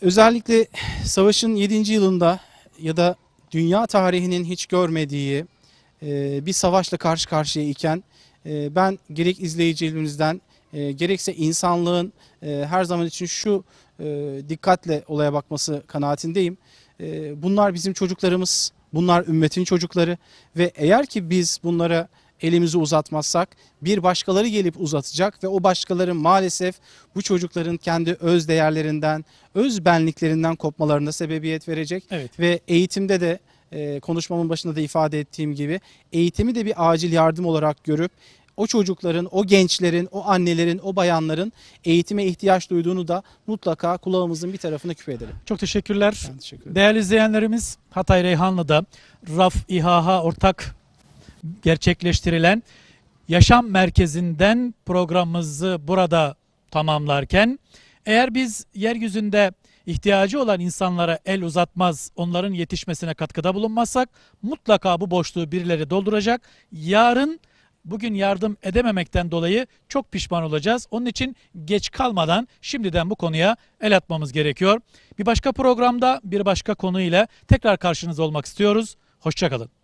Speaker 4: Özellikle savaşın 7. yılında ya da dünya tarihinin hiç görmediği e, bir savaşla karşı karşıya iken e, ben gerek izleyicilerimizden e, gerekse insanlığın e, her zaman için şu e, dikkatle olaya bakması kanaatindeyim. Ee, bunlar bizim çocuklarımız, bunlar ümmetin çocukları ve eğer ki biz bunlara elimizi uzatmazsak bir başkaları gelip uzatacak ve o başkaların maalesef bu çocukların kendi öz değerlerinden, öz benliklerinden kopmalarına sebebiyet verecek. Evet. Ve eğitimde de e, konuşmamın başında da ifade ettiğim gibi eğitimi de bir acil yardım olarak görüp o çocukların, o gençlerin, o annelerin, o bayanların eğitime ihtiyaç duyduğunu da mutlaka kulağımızın bir tarafına küpe edelim.
Speaker 1: Çok teşekkürler. Ben teşekkür ederim. Değerli izleyenlerimiz Hatay Reyhanlı'da RAF İHH ortak gerçekleştirilen Yaşam Merkezi'nden programımızı burada tamamlarken eğer biz yeryüzünde ihtiyacı olan insanlara el uzatmaz, onların yetişmesine katkıda bulunmazsak mutlaka bu boşluğu birileri dolduracak. Yarın bugün yardım edememekten dolayı çok pişman olacağız. Onun için geç kalmadan şimdiden bu konuya el atmamız gerekiyor. Bir başka programda bir başka konuyla tekrar karşınızda olmak istiyoruz. Hoşçakalın.